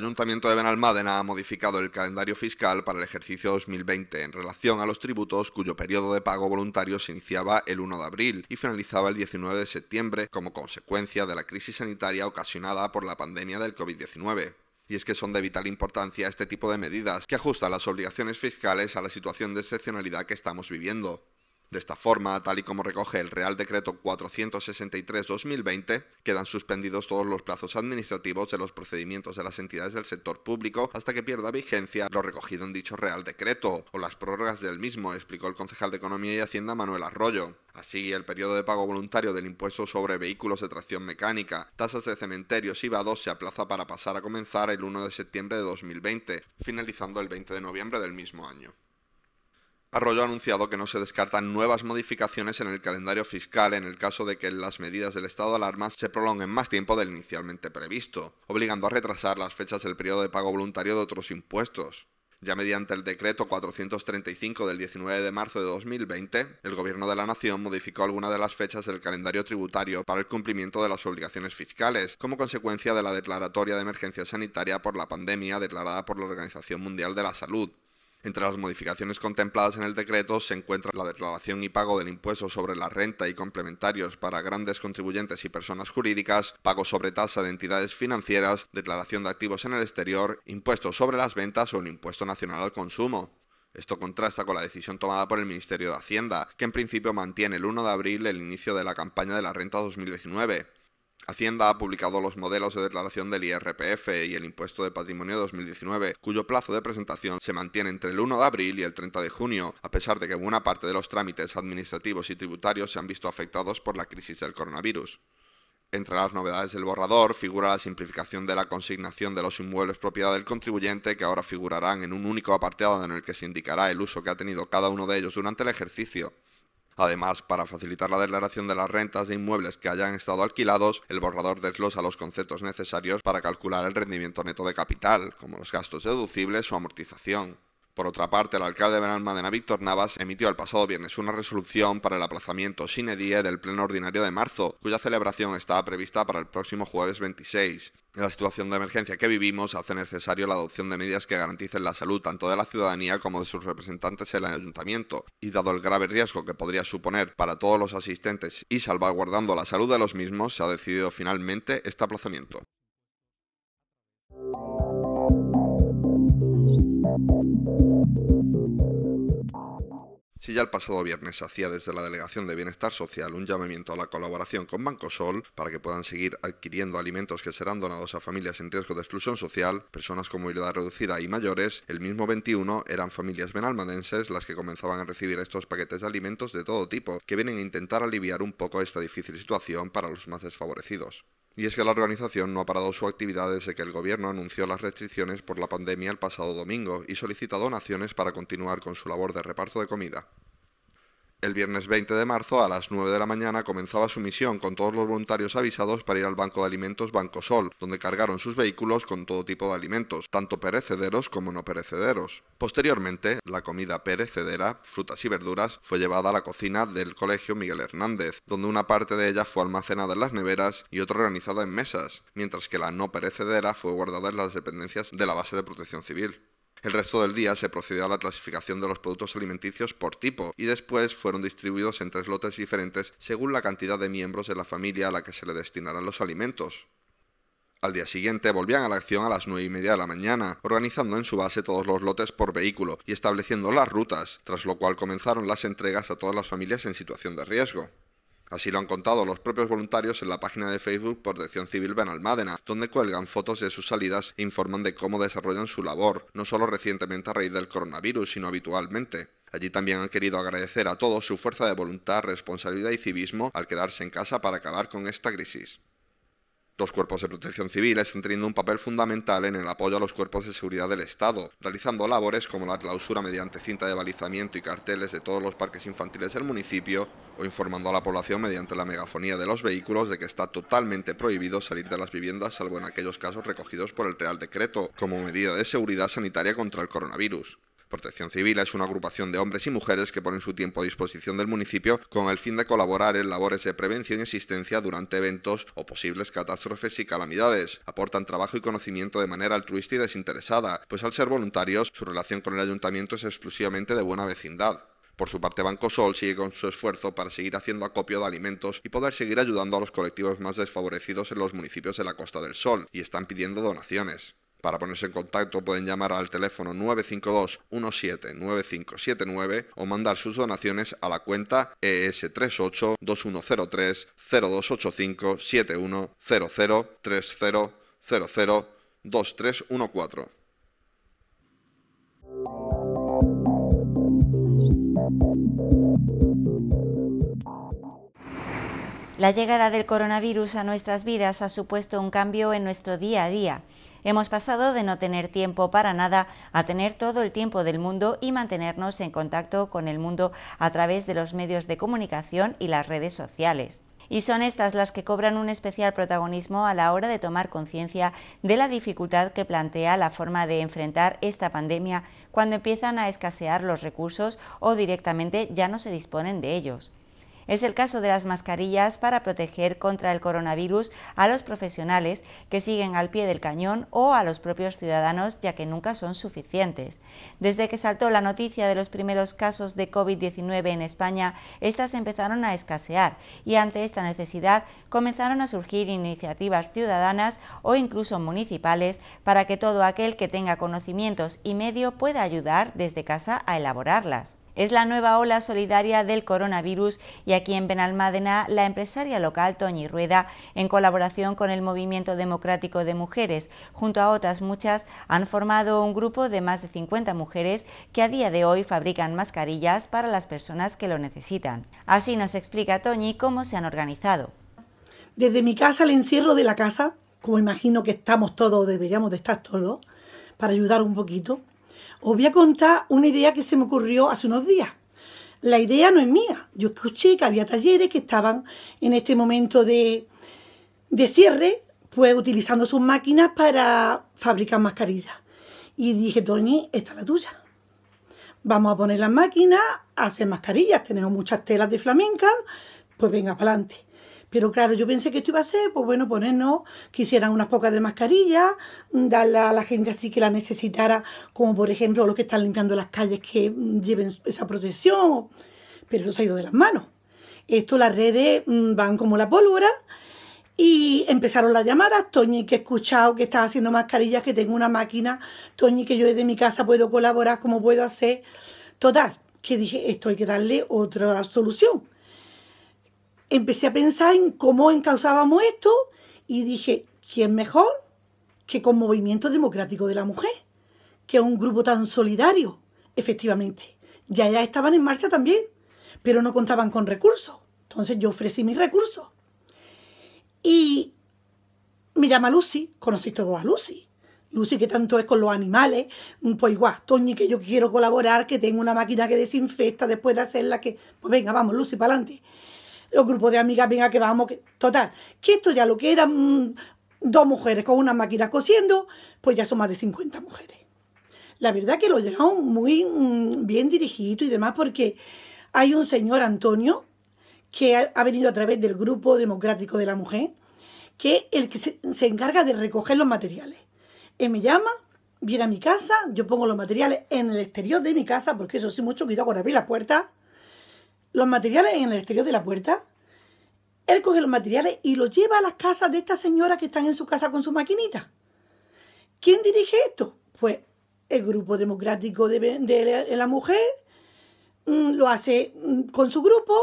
El Ayuntamiento de Benalmádena ha modificado el calendario fiscal para el ejercicio 2020 en relación a los tributos cuyo periodo de pago voluntario se iniciaba el 1 de abril y finalizaba el 19 de septiembre como consecuencia de la crisis sanitaria ocasionada por la pandemia del COVID-19 y es que son de vital importancia este tipo de medidas que ajustan las obligaciones fiscales a la situación de excepcionalidad que estamos viviendo. De esta forma, tal y como recoge el Real Decreto 463-2020, quedan suspendidos todos los plazos administrativos de los procedimientos de las entidades del sector público hasta que pierda vigencia lo recogido en dicho Real Decreto o las prórrogas del mismo, explicó el concejal de Economía y Hacienda Manuel Arroyo. Así, el periodo de pago voluntario del impuesto sobre vehículos de tracción mecánica, tasas de cementerios y vados se aplaza para pasar a comenzar el 1 de septiembre de 2020, finalizando el 20 de noviembre del mismo año. Arroyo ha anunciado que no se descartan nuevas modificaciones en el calendario fiscal en el caso de que las medidas del estado de alarma se prolonguen más tiempo del inicialmente previsto, obligando a retrasar las fechas del periodo de pago voluntario de otros impuestos. Ya mediante el decreto 435 del 19 de marzo de 2020, el Gobierno de la Nación modificó algunas de las fechas del calendario tributario para el cumplimiento de las obligaciones fiscales, como consecuencia de la declaratoria de emergencia sanitaria por la pandemia declarada por la Organización Mundial de la Salud, entre las modificaciones contempladas en el decreto se encuentra la declaración y pago del impuesto sobre la renta y complementarios para grandes contribuyentes y personas jurídicas, pago sobre tasa de entidades financieras, declaración de activos en el exterior, impuesto sobre las ventas o el impuesto nacional al consumo. Esto contrasta con la decisión tomada por el Ministerio de Hacienda, que en principio mantiene el 1 de abril el inicio de la campaña de la renta 2019. Hacienda ha publicado los modelos de declaración del IRPF y el impuesto de patrimonio 2019, cuyo plazo de presentación se mantiene entre el 1 de abril y el 30 de junio, a pesar de que buena parte de los trámites administrativos y tributarios se han visto afectados por la crisis del coronavirus. Entre las novedades del borrador figura la simplificación de la consignación de los inmuebles propiedad del contribuyente que ahora figurarán en un único apartado en el que se indicará el uso que ha tenido cada uno de ellos durante el ejercicio, Además, para facilitar la declaración de las rentas de inmuebles que hayan estado alquilados, el borrador desglosa los conceptos necesarios para calcular el rendimiento neto de capital, como los gastos deducibles o amortización. Por otra parte, el alcalde de Madena Víctor Navas, emitió el pasado viernes una resolución para el aplazamiento sin die del pleno ordinario de marzo, cuya celebración estaba prevista para el próximo jueves 26. En la situación de emergencia que vivimos hace necesario la adopción de medidas que garanticen la salud tanto de la ciudadanía como de sus representantes en el ayuntamiento, y dado el grave riesgo que podría suponer para todos los asistentes y salvaguardando la salud de los mismos, se ha decidido finalmente este aplazamiento. Y ya el pasado viernes hacía desde la Delegación de Bienestar Social un llamamiento a la colaboración con Banco Sol para que puedan seguir adquiriendo alimentos que serán donados a familias en riesgo de exclusión social, personas con movilidad reducida y mayores, el mismo 21 eran familias benalmadenses las que comenzaban a recibir estos paquetes de alimentos de todo tipo, que vienen a intentar aliviar un poco esta difícil situación para los más desfavorecidos. Y es que la organización no ha parado su actividad desde que el gobierno anunció las restricciones por la pandemia el pasado domingo y solicita donaciones para continuar con su labor de reparto de comida. El viernes 20 de marzo a las 9 de la mañana comenzaba su misión con todos los voluntarios avisados para ir al Banco de Alimentos Banco Sol, donde cargaron sus vehículos con todo tipo de alimentos, tanto perecederos como no perecederos. Posteriormente, la comida perecedera, frutas y verduras, fue llevada a la cocina del Colegio Miguel Hernández, donde una parte de ella fue almacenada en las neveras y otra organizada en mesas, mientras que la no perecedera fue guardada en las dependencias de la base de protección civil. El resto del día se procedió a la clasificación de los productos alimenticios por tipo y después fueron distribuidos en tres lotes diferentes según la cantidad de miembros de la familia a la que se le destinaran los alimentos. Al día siguiente volvían a la acción a las nueve y media de la mañana, organizando en su base todos los lotes por vehículo y estableciendo las rutas, tras lo cual comenzaron las entregas a todas las familias en situación de riesgo. Así lo han contado los propios voluntarios en la página de Facebook Protección Civil Benalmádena, donde cuelgan fotos de sus salidas e informan de cómo desarrollan su labor, no solo recientemente a raíz del coronavirus, sino habitualmente. Allí también han querido agradecer a todos su fuerza de voluntad, responsabilidad y civismo al quedarse en casa para acabar con esta crisis. Los cuerpos de protección civil están teniendo un papel fundamental en el apoyo a los cuerpos de seguridad del Estado, realizando labores como la clausura mediante cinta de balizamiento y carteles de todos los parques infantiles del municipio, o informando a la población mediante la megafonía de los vehículos de que está totalmente prohibido salir de las viviendas salvo en aquellos casos recogidos por el Real Decreto como medida de seguridad sanitaria contra el coronavirus. Protección Civil es una agrupación de hombres y mujeres que ponen su tiempo a disposición del municipio con el fin de colaborar en labores de prevención y asistencia durante eventos o posibles catástrofes y calamidades. Aportan trabajo y conocimiento de manera altruista y desinteresada, pues al ser voluntarios su relación con el ayuntamiento es exclusivamente de buena vecindad. Por su parte, Banco Sol sigue con su esfuerzo para seguir haciendo acopio de alimentos y poder seguir ayudando a los colectivos más desfavorecidos en los municipios de la Costa del Sol, y están pidiendo donaciones. Para ponerse en contacto pueden llamar al teléfono 952 179579 o mandar sus donaciones a la cuenta ES38 2103 0285 7100 3000 2314. La llegada del coronavirus a nuestras vidas ha supuesto un cambio en nuestro día a día. Hemos pasado de no tener tiempo para nada a tener todo el tiempo del mundo y mantenernos en contacto con el mundo a través de los medios de comunicación y las redes sociales y son estas las que cobran un especial protagonismo a la hora de tomar conciencia de la dificultad que plantea la forma de enfrentar esta pandemia cuando empiezan a escasear los recursos o directamente ya no se disponen de ellos. Es el caso de las mascarillas para proteger contra el coronavirus a los profesionales que siguen al pie del cañón o a los propios ciudadanos, ya que nunca son suficientes. Desde que saltó la noticia de los primeros casos de COVID-19 en España, estas empezaron a escasear y ante esta necesidad comenzaron a surgir iniciativas ciudadanas o incluso municipales para que todo aquel que tenga conocimientos y medio pueda ayudar desde casa a elaborarlas. Es la nueva ola solidaria del coronavirus y aquí en Benalmádena la empresaria local Toñi Rueda, en colaboración con el Movimiento Democrático de Mujeres, junto a otras muchas, han formado un grupo de más de 50 mujeres que a día de hoy fabrican mascarillas para las personas que lo necesitan. Así nos explica Toñi cómo se han organizado. Desde mi casa, el encierro de la casa, como imagino que estamos todos, deberíamos de estar todos, para ayudar un poquito. Os voy a contar una idea que se me ocurrió hace unos días. La idea no es mía. Yo escuché que había talleres que estaban en este momento de, de cierre, pues utilizando sus máquinas para fabricar mascarillas. Y dije, Tony, esta es la tuya. Vamos a poner las máquinas a hacer mascarillas. Tenemos muchas telas de flamenca, pues venga para adelante. Pero claro, yo pensé que esto iba a ser, pues bueno, ponernos, hicieran unas pocas de mascarillas, mm, darle a la gente así que la necesitara, como por ejemplo los que están limpiando las calles que mm, lleven esa protección. Pero eso se ha ido de las manos. Esto las redes mm, van como la pólvora. Y empezaron las llamadas. Toñi, que he escuchado que estás haciendo mascarillas, que tengo una máquina. Toñi, que yo desde mi casa puedo colaborar, como puedo hacer. Total, que dije, esto hay que darle otra solución empecé a pensar en cómo encauzábamos esto y dije, ¿quién mejor que con Movimiento Democrático de la Mujer? Que es un grupo tan solidario, efectivamente. Ya, ya estaban en marcha también, pero no contaban con recursos. Entonces yo ofrecí mis recursos. Y me llama Lucy, conocéis todos a Lucy. Lucy que tanto es con los animales, mm, pues igual, Toñi que yo quiero colaborar, que tengo una máquina que desinfecta después de hacerla, que pues venga, vamos, Lucy, para adelante los grupos de amigas, venga que vamos, que... total, que esto ya lo que eran mm, dos mujeres con una máquina cosiendo, pues ya son más de 50 mujeres. La verdad que lo llevaron muy mm, bien dirigido y demás, porque hay un señor Antonio que ha, venido a través del Grupo Democrático de la Mujer, que es el que se, encarga de recoger los materiales. Él me llama, viene a mi casa, yo pongo los materiales en el exterior de mi casa, porque eso sí, mucho cuidado con abrir las puerta los materiales en el exterior de la puerta. Él coge los materiales y los lleva a las casas de estas señoras que están en su casa con su maquinita. ¿Quién dirige esto? Pues el grupo democrático de, la mujer mm, lo hace mm, con su grupo,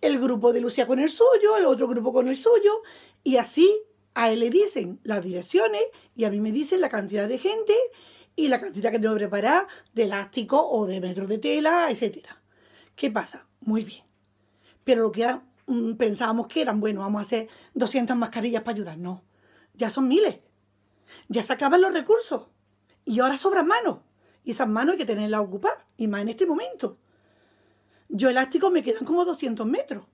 el grupo de Lucía con el suyo, el otro grupo con el suyo, y así a él le dicen las direcciones y a mí me dicen la cantidad de gente y la cantidad que tengo que preparar de elástico o de metros de tela, etcétera. ¿Qué pasa? Muy bien. Pero lo que mm, pensábamos que eran, bueno, vamos a hacer 200 mascarillas para ayudar. No, ya son miles. Ya se acaban los recursos. Y ahora sobran manos. Y esas manos hay que tenerlas ocupadas. Y más en este momento. Yo elástico me quedan como 200 metros.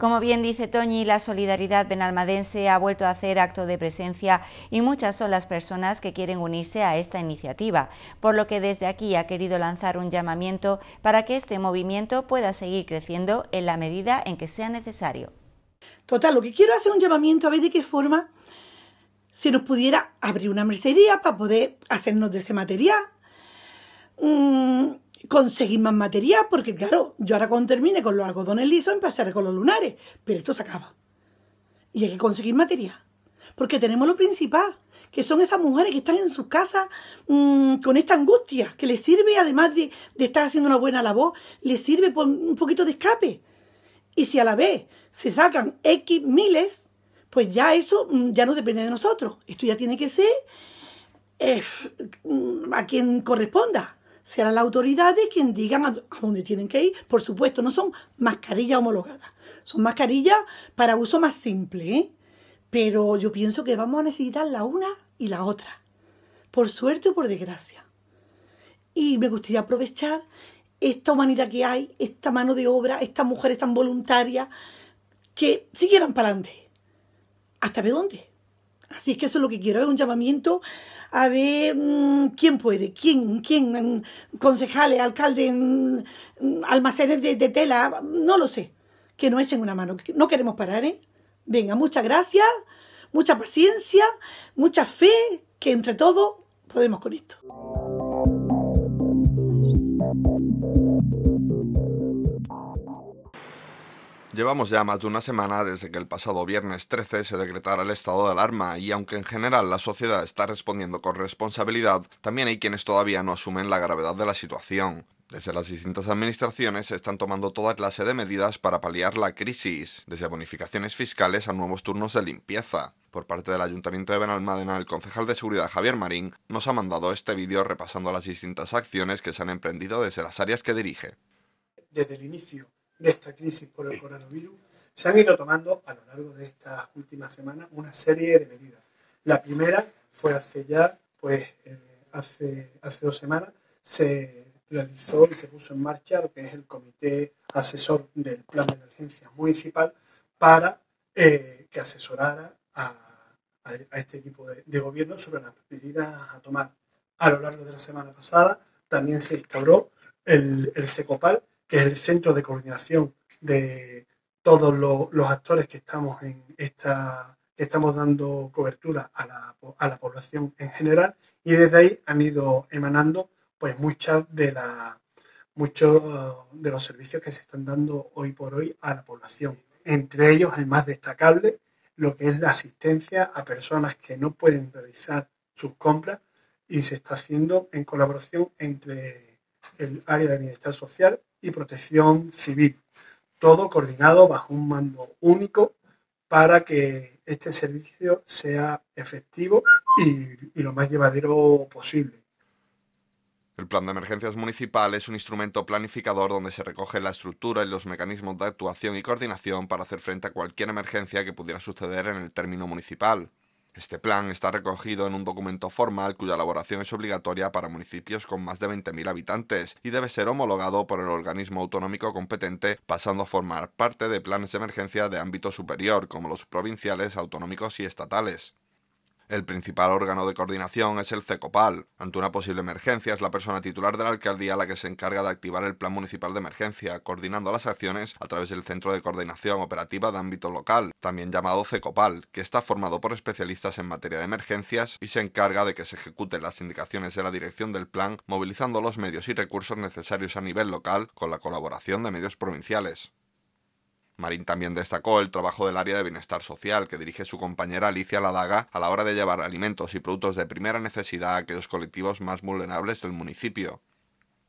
Como bien dice Toñi, la solidaridad benalmadense ha vuelto a hacer acto de presencia y muchas son las personas que quieren unirse a esta iniciativa, por lo que desde aquí ha querido lanzar un llamamiento para que este movimiento pueda seguir creciendo en la medida en que sea necesario. Total, lo que quiero hacer un llamamiento a ver de qué forma se nos pudiera abrir una mercería para poder hacernos de ese material. Mm, conseguir más material, porque claro, yo ahora cuando termine con los algodones lisos empezaré con los lunares, pero esto se acaba. Y hay que conseguir material, porque tenemos lo principal, que son esas mujeres que están en sus casas mm, con esta angustia, que les sirve, además de, estar haciendo una buena labor, les sirve por un poquito de escape. Y si a la vez se sacan X miles, pues ya eso mm, ya no depende de nosotros. Esto ya tiene que ser eh, mm, a quien corresponda serán las autoridades quien digan a dónde tienen que ir. Por supuesto, no son mascarillas homologadas, son mascarillas para uso más simple, ¿eh? pero yo pienso que vamos a necesitar la una y la otra, por suerte o por desgracia. Y me gustaría aprovechar esta humanidad que hay, esta mano de obra, estas mujeres tan voluntarias, que siguieran para adelante. ¿Hasta de dónde? Así es que eso es lo que quiero, es un llamamiento a ver mm, quién puede, quién, quién, mm, concejales, ¿Alcaldes? Mm, almacenes de, tela, no lo sé. Que no es en una mano. No queremos parar, ¿eh? Venga, muchas gracias, mucha paciencia, mucha fe, que entre todos podemos con esto. Llevamos ya más de una semana desde que el pasado viernes 13 se decretara el estado de alarma y aunque en general la sociedad está respondiendo con responsabilidad, también hay quienes todavía no asumen la gravedad de la situación. Desde las distintas administraciones se están tomando toda clase de medidas para paliar la crisis, desde bonificaciones fiscales a nuevos turnos de limpieza. Por parte del Ayuntamiento de Benalmádena, el concejal de Seguridad Javier Marín nos ha mandado este vídeo repasando las distintas acciones que se han emprendido desde las áreas que dirige. Desde el inicio de esta crisis por el coronavirus, se han ido tomando a lo largo de estas últimas semanas una serie de medidas. La primera fue hace ya, pues eh, hace, hace dos semanas, se realizó y se puso en marcha lo que es el Comité Asesor del Plan de Emergencia Municipal para eh, que asesorara a, este equipo de, gobierno sobre las medidas a tomar. A lo largo de la semana pasada también se instauró el, el CECOPAL, que es el centro de coordinación de todos los, actores que estamos en esta estamos dando cobertura a la, población en general y desde ahí han ido emanando pues muchas de la, muchos de los servicios que se están dando hoy por hoy a la población. Entre ellos el más destacable, lo que es la asistencia a personas que no pueden realizar sus compras y se está haciendo en colaboración entre el área de bienestar social y Protección Civil, todo coordinado bajo un mando único para que este servicio sea efectivo y, lo más llevadero posible. El plan de emergencias municipal es un instrumento planificador donde se recoge la estructura y los mecanismos de actuación y coordinación para hacer frente a cualquier emergencia que pudiera suceder en el término municipal. Este plan está recogido en un documento formal cuya elaboración es obligatoria para municipios con más de 20.000 habitantes y debe ser homologado por el organismo autonómico competente, pasando a formar parte de planes de emergencia de ámbito superior, como los provinciales, autonómicos y estatales. El principal órgano de coordinación es el CECOPAL. Ante una posible emergencia es la persona titular de la alcaldía la que se encarga de activar el Plan Municipal de Emergencia, coordinando las acciones a través del Centro de Coordinación Operativa de Ámbito Local, también llamado CECOPAL, que está formado por especialistas en materia de emergencias y se encarga de que se ejecuten las indicaciones de la dirección del plan, movilizando los medios y recursos necesarios a nivel local con la colaboración de medios provinciales. Marín también destacó el trabajo del área de bienestar social que dirige su compañera Alicia Ladaga a la hora de llevar alimentos y productos de primera necesidad a aquellos colectivos más vulnerables del municipio.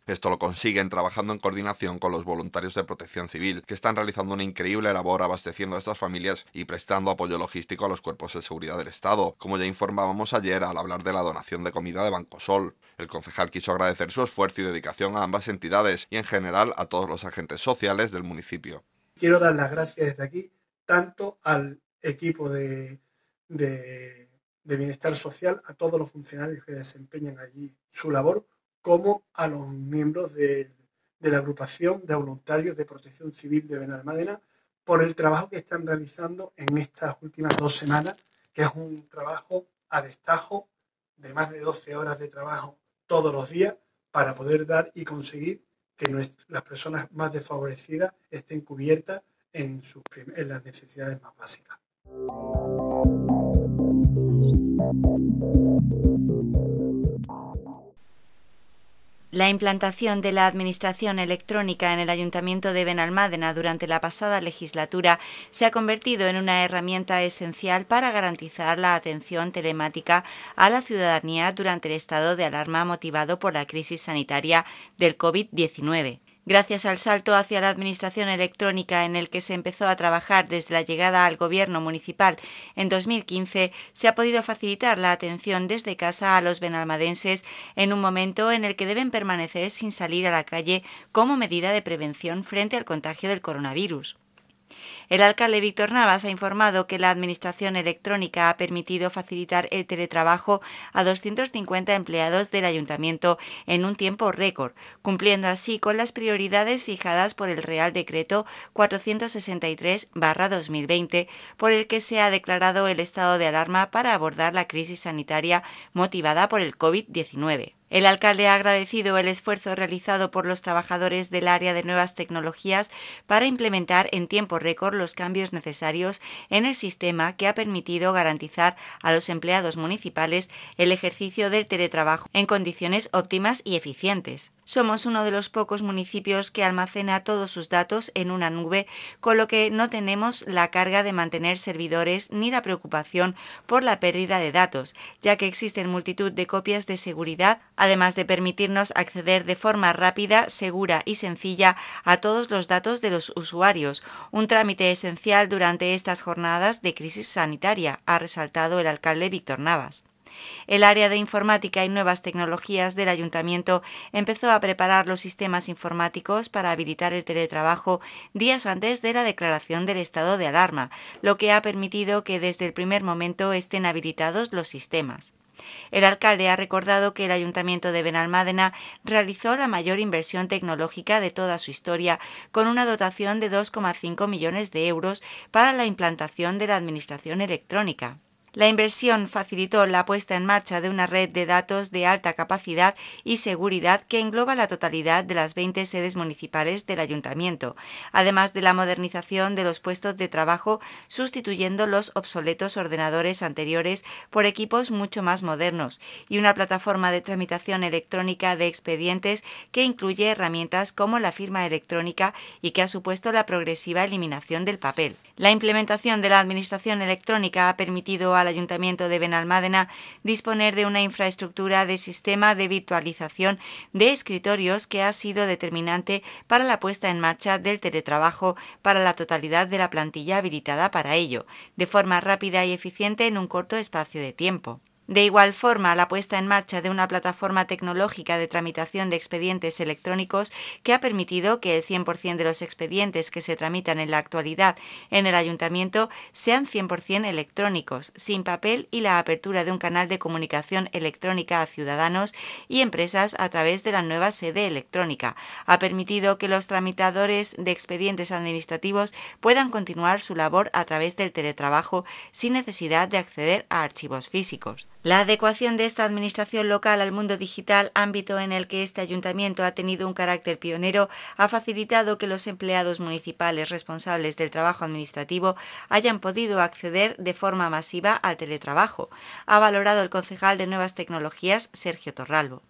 Esto lo consiguen trabajando en coordinación con los voluntarios de protección civil, que están realizando una increíble labor abasteciendo a estas familias y prestando apoyo logístico a los cuerpos de seguridad del Estado, como ya informábamos ayer al hablar de la donación de comida de Bancosol. El concejal quiso agradecer su esfuerzo y dedicación a ambas entidades y en general a todos los agentes sociales del municipio quiero dar las gracias desde aquí tanto al equipo de, bienestar social, a todos los funcionarios que desempeñan allí su labor, como a los miembros de, de la agrupación de voluntarios de protección civil de Benalmádena por el trabajo que están realizando en estas últimas dos semanas, que es un trabajo a destajo de más de 12 horas de trabajo todos los días para poder dar y conseguir que las personas más desfavorecidas estén cubiertas en, sus en las necesidades más básicas. La implantación de la Administración electrónica en el Ayuntamiento de Benalmádena durante la pasada legislatura se ha convertido en una herramienta esencial para garantizar la atención telemática a la ciudadanía durante el estado de alarma motivado por la crisis sanitaria del COVID-19. Gracias al salto hacia la administración electrónica en el que se empezó a trabajar desde la llegada al gobierno municipal en 2015, se ha podido facilitar la atención desde casa a los benalmadenses en un momento en el que deben permanecer sin salir a la calle como medida de prevención frente al contagio del coronavirus. El alcalde Víctor Navas ha informado que la Administración Electrónica ha permitido facilitar el teletrabajo a 250 empleados del ayuntamiento en un tiempo récord, cumpliendo así con las prioridades fijadas por el Real Decreto 463-2020, por el que se ha declarado el estado de alarma para abordar la crisis sanitaria motivada por el COVID-19. El alcalde ha agradecido el esfuerzo realizado por los trabajadores del área de nuevas tecnologías para implementar en tiempo récord los cambios necesarios en el sistema que ha permitido garantizar a los empleados municipales el ejercicio del teletrabajo en condiciones óptimas y eficientes. Somos uno de los pocos municipios que almacena todos sus datos en una nube, con lo que no tenemos la carga de mantener servidores ni la preocupación por la pérdida de datos, ya que existen multitud de copias de seguridad además de permitirnos acceder de forma rápida, segura y sencilla a todos los datos de los usuarios, un trámite esencial durante estas jornadas de crisis sanitaria, ha resaltado el alcalde Víctor Navas. El área de informática y nuevas tecnologías del ayuntamiento empezó a preparar los sistemas informáticos para habilitar el teletrabajo días antes de la declaración del estado de alarma, lo que ha permitido que desde el primer momento estén habilitados los sistemas. El alcalde ha recordado que el Ayuntamiento de Benalmádena realizó la mayor inversión tecnológica de toda su historia, con una dotación de 2,5 millones de euros para la implantación de la administración electrónica. La inversión facilitó la puesta en marcha de una red de datos de alta capacidad y seguridad que engloba la totalidad de las 20 sedes municipales del ayuntamiento, además de la modernización de los puestos de trabajo sustituyendo los obsoletos ordenadores anteriores por equipos mucho más modernos y una plataforma de tramitación electrónica de expedientes que incluye herramientas como la firma electrónica y que ha supuesto la progresiva eliminación del papel. La implementación de la Administración electrónica ha permitido al Ayuntamiento de Benalmádena disponer de una infraestructura de sistema de virtualización de escritorios que ha sido determinante para la puesta en marcha del teletrabajo para la totalidad de la plantilla habilitada para ello, de forma rápida y eficiente en un corto espacio de tiempo. De igual forma, la puesta en marcha de una plataforma tecnológica de tramitación de expedientes electrónicos que ha permitido que el 100% de los expedientes que se tramitan en la actualidad en el ayuntamiento sean 100% electrónicos, sin papel y la apertura de un canal de comunicación electrónica a ciudadanos y empresas a través de la nueva sede electrónica. Ha permitido que los tramitadores de expedientes administrativos puedan continuar su labor a través del teletrabajo sin necesidad de acceder a archivos físicos. La adecuación de esta administración local al mundo digital, ámbito en el que este ayuntamiento ha tenido un carácter pionero, ha facilitado que los empleados municipales responsables del trabajo administrativo hayan podido acceder de forma masiva al teletrabajo, ha valorado el concejal de Nuevas Tecnologías, Sergio Torralbo.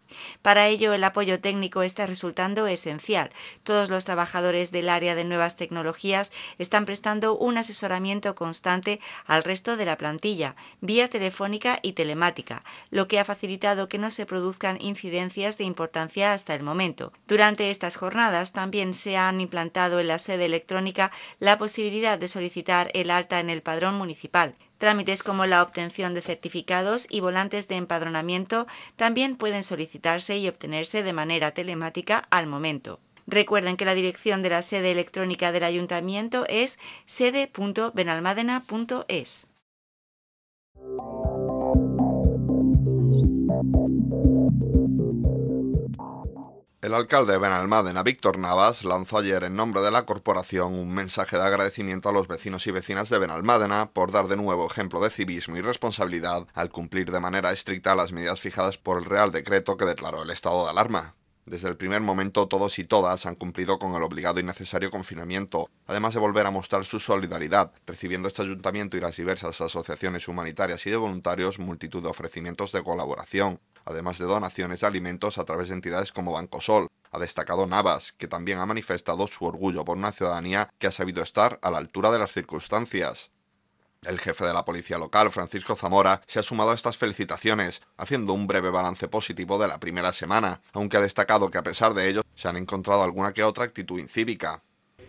Para ello, el apoyo técnico está resultando esencial. Todos los trabajadores del área de nuevas tecnologías están prestando un asesoramiento constante al resto de la plantilla, vía telefónica y telemática, lo que ha facilitado que no se produzcan incidencias de importancia hasta el momento. Durante estas jornadas también se han implantado en la sede electrónica la posibilidad de solicitar el alta en el padrón municipal. Trámites como la obtención de certificados y volantes de empadronamiento también pueden solicitarse y obtenerse de manera telemática al momento. Recuerden que la dirección de la sede electrónica del ayuntamiento es sede.benalmádena.es. El alcalde de Benalmádena, Víctor Navas, lanzó ayer en nombre de la corporación un mensaje de agradecimiento a los vecinos y vecinas de Benalmádena por dar de nuevo ejemplo de civismo y responsabilidad al cumplir de manera estricta las medidas fijadas por el Real Decreto que declaró el estado de alarma. Desde el primer momento todos y todas han cumplido con el obligado y necesario confinamiento, además de volver a mostrar su solidaridad, recibiendo este ayuntamiento y las diversas asociaciones humanitarias y de voluntarios multitud de ofrecimientos de colaboración, además de donaciones de alimentos a través de entidades como Banco Sol. Ha destacado Navas, que también ha manifestado su orgullo por una ciudadanía que ha sabido estar a la altura de las circunstancias. El jefe de la policía local, Francisco Zamora, se ha sumado a estas felicitaciones, haciendo un breve balance positivo de la primera semana, aunque ha destacado que a pesar de ello se han encontrado alguna que otra actitud incívica.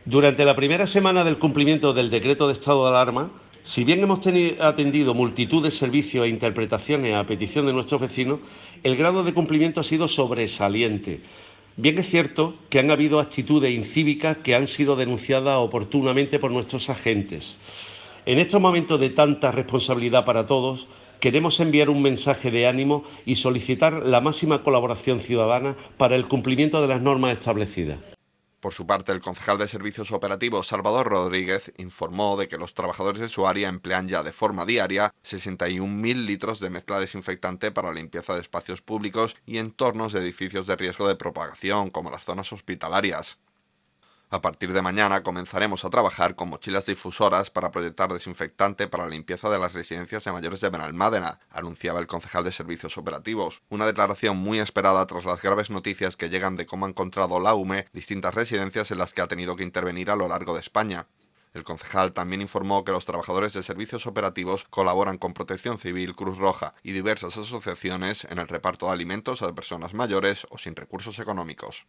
Durante la primera semana del cumplimiento del decreto de estado de alarma, si bien hemos atendido multitud de servicios e interpretaciones a petición de nuestros vecinos, el grado de cumplimiento ha sido sobresaliente. Bien es cierto que han habido actitudes incívicas que han sido denunciadas oportunamente por nuestros agentes. En estos momentos de tanta responsabilidad para todos, queremos enviar un mensaje de ánimo y solicitar la máxima colaboración ciudadana para el cumplimiento de las normas establecidas. Por su parte, el concejal de Servicios Operativos, Salvador Rodríguez, informó de que los trabajadores de su área emplean ya de forma diaria 61.000 litros de mezcla desinfectante para limpieza de espacios públicos y entornos de edificios de riesgo de propagación, como las zonas hospitalarias. A partir de mañana comenzaremos a trabajar con mochilas difusoras para proyectar desinfectante para la limpieza de las residencias de mayores de Benalmádena, anunciaba el concejal de Servicios Operativos. Una declaración muy esperada tras las graves noticias que llegan de cómo ha encontrado la UME distintas residencias en las que ha tenido que intervenir a lo largo de España. El concejal también informó que los trabajadores de servicios operativos colaboran con Protección Civil, Cruz Roja y diversas asociaciones en el reparto de alimentos a personas mayores o sin recursos económicos.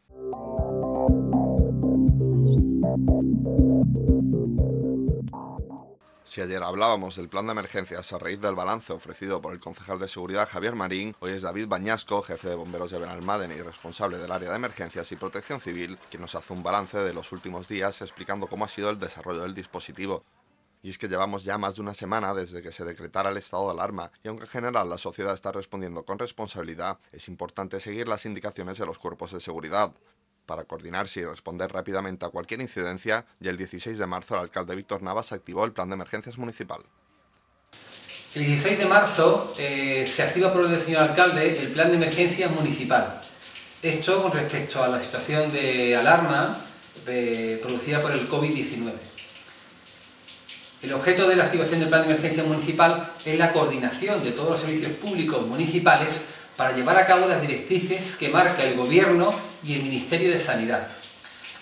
Si ayer hablábamos del plan de emergencias a raíz del balance ofrecido por el concejal de seguridad Javier Marín, hoy es David Bañasco, jefe de bomberos de Benalmaden y responsable del área de emergencias y protección civil, quien nos hace un balance de los últimos días explicando cómo ha sido el desarrollo del dispositivo. Y es que llevamos ya más de una semana desde que se decretara el estado de alarma, y aunque en general la sociedad está respondiendo con responsabilidad, es importante seguir las indicaciones de los cuerpos de seguridad para coordinarse y responder rápidamente a cualquier incidencia y el 16 de marzo el alcalde Víctor Navas activó el plan de emergencias municipal. El 16 de marzo eh, se activa por orden del señor alcalde el plan de emergencias municipal. Esto con respecto a la situación de alarma eh, producida por el COVID-19. El objeto de la activación del plan de emergencias municipal es la coordinación de todos los servicios públicos municipales para llevar a cabo las directrices que marca el Gobierno y el Ministerio de Sanidad.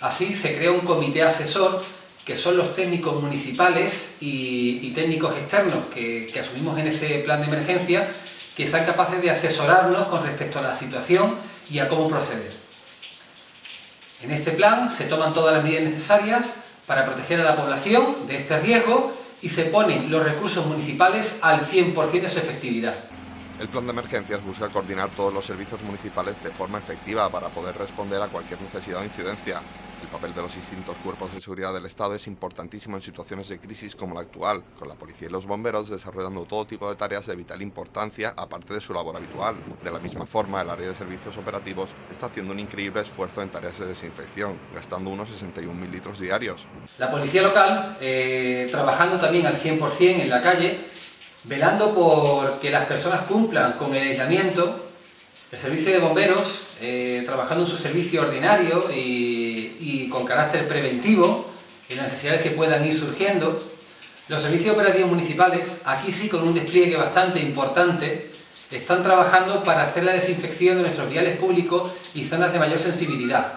Así se crea un comité asesor que son los técnicos municipales y, técnicos externos que, que, asumimos en ese plan de emergencia, que sean capaces de asesorarnos con respecto a la situación y a cómo proceder. En este plan se toman todas las medidas necesarias para proteger a la población de este riesgo y se ponen los recursos municipales al 100% de su efectividad. El plan de emergencias busca coordinar todos los servicios municipales de forma efectiva para poder responder a cualquier necesidad o incidencia. El papel de los distintos cuerpos de seguridad del Estado es importantísimo en situaciones de crisis como la actual, con la policía y los bomberos desarrollando todo tipo de tareas de vital importancia aparte de su labor habitual. De la misma forma, el área de servicios operativos está haciendo un increíble esfuerzo en tareas de desinfección, gastando unos 61.000 litros diarios. La policía local, eh, trabajando también al 100% en la calle, velando por que las personas cumplan con el aislamiento, el servicio de bomberos, eh, trabajando en su servicio ordinario y, y con carácter preventivo en las necesidades que puedan ir surgiendo, los servicios operativos municipales, aquí sí con un despliegue bastante importante, están trabajando para hacer la desinfección de nuestros viales públicos y zonas de mayor sensibilidad.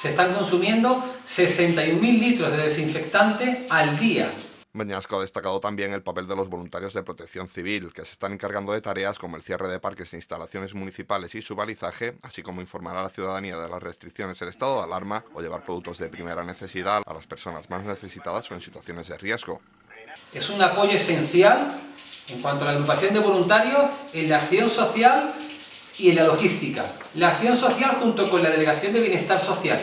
Se están consumiendo 61.000 litros de desinfectante al día Beñasco ha destacado también el papel de los voluntarios de protección civil, que se están encargando de tareas como el cierre de parques e instalaciones municipales y su balizaje, así como informar a la ciudadanía de las restricciones ...el estado de alarma o llevar productos de primera necesidad a las personas más necesitadas o en situaciones de riesgo. Es un apoyo esencial en cuanto a la agrupación de voluntarios en la acción social y en la logística. La acción social junto con la Delegación de Bienestar Social,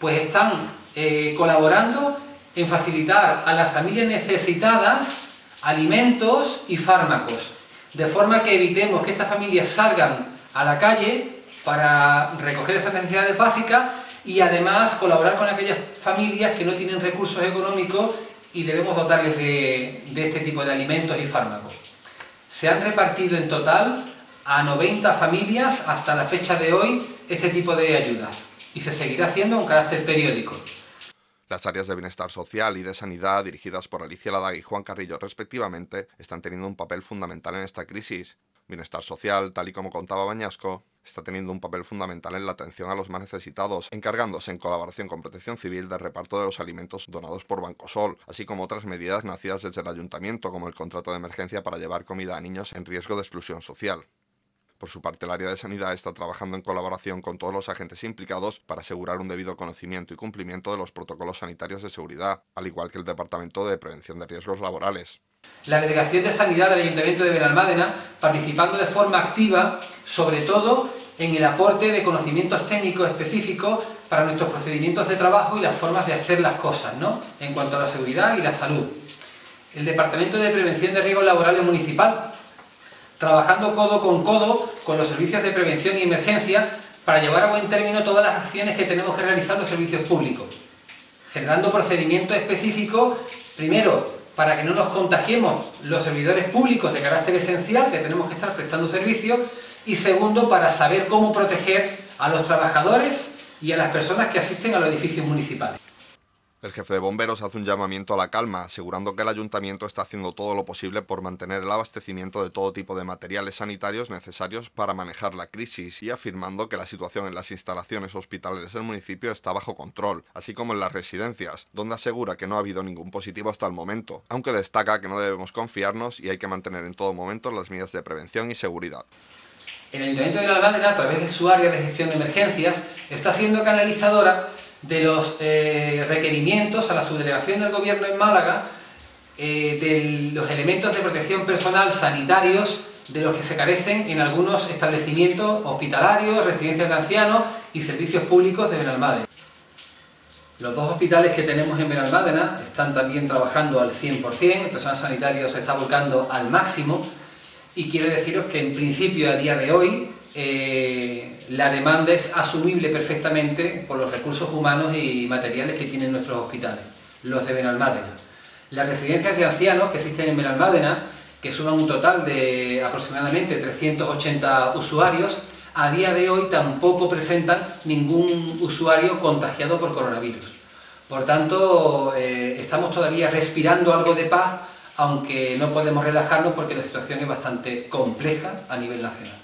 pues están eh, colaborando en facilitar a las familias necesitadas alimentos y fármacos, de forma que evitemos que estas familias salgan a la calle para recoger esas necesidades básicas y además colaborar con aquellas familias que no tienen recursos económicos y debemos dotarles de, este tipo de alimentos y fármacos. Se han repartido en total a 90 familias hasta la fecha de hoy este tipo de ayudas y se seguirá haciendo con carácter periódico. Las áreas de bienestar social y de sanidad, dirigidas por Alicia Ladaga y Juan Carrillo respectivamente, están teniendo un papel fundamental en esta crisis. Bienestar social, tal y como contaba Bañasco, está teniendo un papel fundamental en la atención a los más necesitados, encargándose en colaboración con Protección Civil del reparto de los alimentos donados por Bancosol, así como otras medidas nacidas desde el ayuntamiento, como el contrato de emergencia para llevar comida a niños en riesgo de exclusión social. Por su parte, el área de sanidad está trabajando en colaboración con todos los agentes implicados para asegurar un debido conocimiento y cumplimiento de los protocolos sanitarios de seguridad, al igual que el Departamento de Prevención de Riesgos Laborales. La Delegación de Sanidad del Ayuntamiento de Benalmádena participando de forma activa, sobre todo en el aporte de conocimientos técnicos específicos para nuestros procedimientos de trabajo y las formas de hacer las cosas, ¿no? En cuanto a la seguridad y la salud. El Departamento de Prevención de Riesgos Laborales Municipal trabajando codo con codo con los servicios de prevención y emergencia para llevar a buen término todas las acciones que tenemos que realizar los servicios públicos, generando procedimientos específicos, primero, para que no nos contagiemos los servidores públicos de carácter esencial que tenemos que estar prestando servicio, y segundo, para saber cómo proteger a los trabajadores y a las personas que asisten a los edificios municipales. El jefe de bomberos hace un llamamiento a la calma, asegurando que el ayuntamiento está haciendo todo lo posible por mantener el abastecimiento de todo tipo de materiales sanitarios necesarios para manejar la crisis y afirmando que la situación en las instalaciones hospitalarias del municipio está bajo control, así como en las residencias, donde asegura que no ha habido ningún positivo hasta el momento, aunque destaca que no debemos confiarnos y hay que mantener en todo momento las medidas de prevención y seguridad. El Ayuntamiento de La a través de su área de gestión de emergencias, está siendo canalizadora de los eh, requerimientos a la subdelegación del gobierno en Málaga eh, de los elementos de protección personal sanitarios de los que se carecen en algunos establecimientos hospitalarios, residencias de ancianos y servicios públicos de Benalmádena. Los dos hospitales que tenemos en Benalmádena están también trabajando al 100%, el personal sanitario se está volcando al máximo y quiero deciros que en principio a día de hoy eh, la demanda es asumible perfectamente por los recursos humanos y materiales que tienen nuestros hospitales, los de Benalmádena. Las residencias de ancianos que existen en Benalmádena, que suman un total de aproximadamente 380 usuarios, a día de hoy tampoco presentan ningún usuario contagiado por coronavirus. Por tanto, eh, estamos todavía respirando algo de paz, aunque no podemos relajarnos porque la situación es bastante compleja a nivel nacional.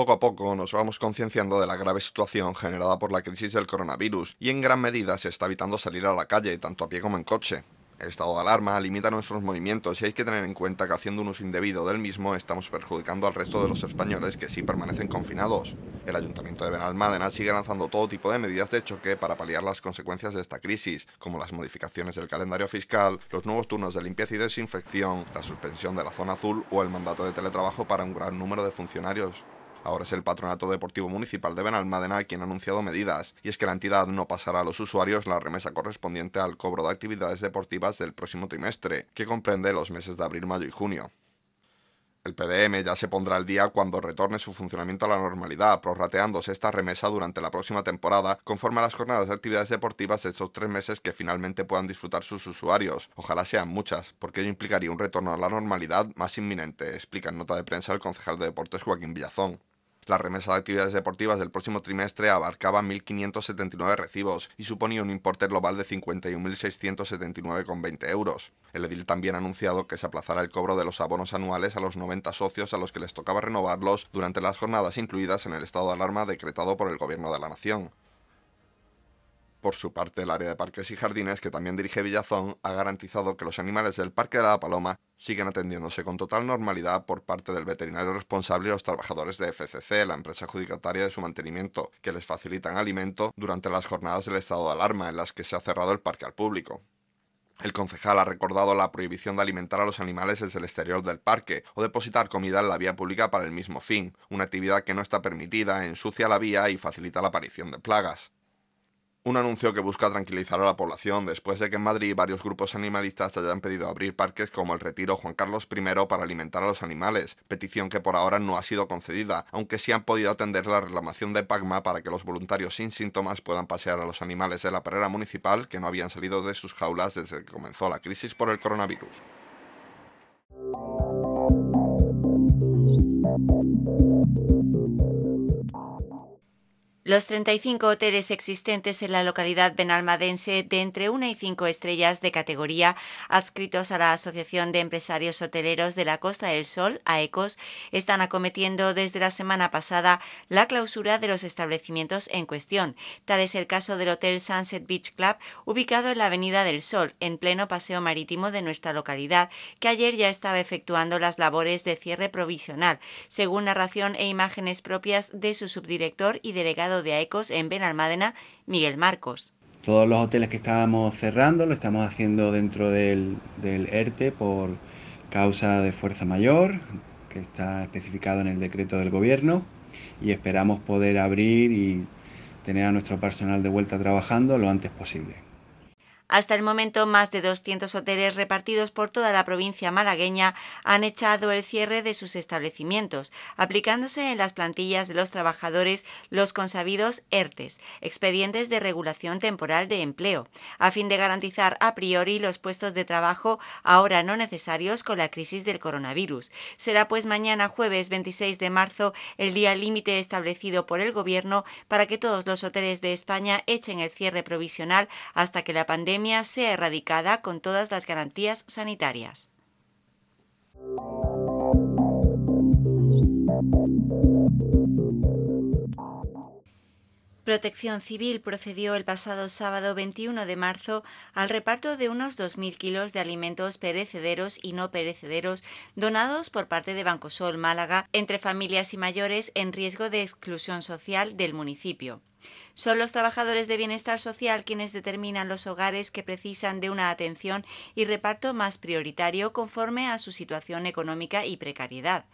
Poco a poco nos vamos concienciando de la grave situación generada por la crisis del coronavirus y en gran medida se está evitando salir a la calle, tanto a pie como en coche. El estado de alarma limita nuestros movimientos y hay que tener en cuenta que haciendo un uso indebido del mismo estamos perjudicando al resto de los españoles que sí permanecen confinados. El Ayuntamiento de Benalmádena sigue lanzando todo tipo de medidas de choque para paliar las consecuencias de esta crisis, como las modificaciones del calendario fiscal, los nuevos turnos de limpieza y desinfección, la suspensión de la zona azul o el mandato de teletrabajo para un gran número de funcionarios. Ahora es el Patronato Deportivo Municipal de Benalmádena quien ha anunciado medidas, y es que la entidad no pasará a los usuarios la remesa correspondiente al cobro de actividades deportivas del próximo trimestre, que comprende los meses de abril, mayo y junio. El PDM ya se pondrá al día cuando retorne su funcionamiento a la normalidad, prorrateándose esta remesa durante la próxima temporada, conforme a las jornadas de actividades deportivas de estos tres meses que finalmente puedan disfrutar sus usuarios. Ojalá sean muchas, porque ello implicaría un retorno a la normalidad más inminente, explica en nota de prensa el concejal de deportes Joaquín Villazón. La remesa de actividades deportivas del próximo trimestre abarcaba 1.579 recibos y suponía un importe global de 51.679,20 euros. El edil también ha anunciado que se aplazará el cobro de los abonos anuales a los 90 socios a los que les tocaba renovarlos durante las jornadas incluidas en el estado de alarma decretado por el Gobierno de la Nación. Por su parte, el área de parques y jardines, que también dirige Villazón, ha garantizado que los animales del Parque de la Paloma siguen atendiéndose con total normalidad por parte del veterinario responsable y los trabajadores de FCC, la empresa adjudicataria de su mantenimiento, que les facilitan alimento durante las jornadas del estado de alarma en las que se ha cerrado el parque al público. El concejal ha recordado la prohibición de alimentar a los animales desde el exterior del parque o depositar comida en la vía pública para el mismo fin, una actividad que no está permitida, ensucia la vía y facilita la aparición de plagas. Un anuncio que busca tranquilizar a la población después de que en Madrid varios grupos animalistas hayan pedido abrir parques como el Retiro Juan Carlos I para alimentar a los animales, petición que por ahora no ha sido concedida, aunque sí han podido atender la reclamación de Pagma para que los voluntarios sin síntomas puedan pasear a los animales de la perrera municipal que no habían salido de sus jaulas desde que comenzó la crisis por el coronavirus. Los 35 hoteles existentes en la localidad benalmadense de entre 1 y 5 estrellas de categoría adscritos a la Asociación de Empresarios Hoteleros de la Costa del Sol, AECOS, están acometiendo desde la semana pasada la clausura de los establecimientos en cuestión. Tal es el caso del Hotel Sunset Beach Club, ubicado en la Avenida del Sol, en pleno paseo marítimo de nuestra localidad, que ayer ya estaba efectuando las labores de cierre provisional, según narración e imágenes propias de su subdirector y delegado de AECOS en Benalmádena, Miguel Marcos. Todos los hoteles que estábamos cerrando lo estamos haciendo dentro del, del ERTE por causa de fuerza mayor, que está especificado en el decreto del gobierno, y esperamos poder abrir y tener a nuestro personal de vuelta trabajando lo antes posible. Hasta el momento, más de 200 hoteles repartidos por toda la provincia malagueña han echado el cierre de sus establecimientos, aplicándose en las plantillas de los trabajadores los consabidos ERTES, expedientes de regulación temporal de empleo, a fin de garantizar a priori los puestos de trabajo ahora no necesarios con la crisis del coronavirus. Será pues mañana jueves 26 de marzo el día límite establecido por el Gobierno para que todos los hoteles de España echen el cierre provisional hasta que la pandemia sea erradicada con todas las garantías sanitarias. Protección Civil procedió el pasado sábado 21 de marzo al reparto de unos 2.000 kilos de alimentos perecederos y no perecederos donados por parte de Bancosol Málaga entre familias y mayores en riesgo de exclusión social del municipio. Son los trabajadores de bienestar social quienes determinan los hogares que precisan de una atención y reparto más prioritario conforme a su situación económica y precariedad.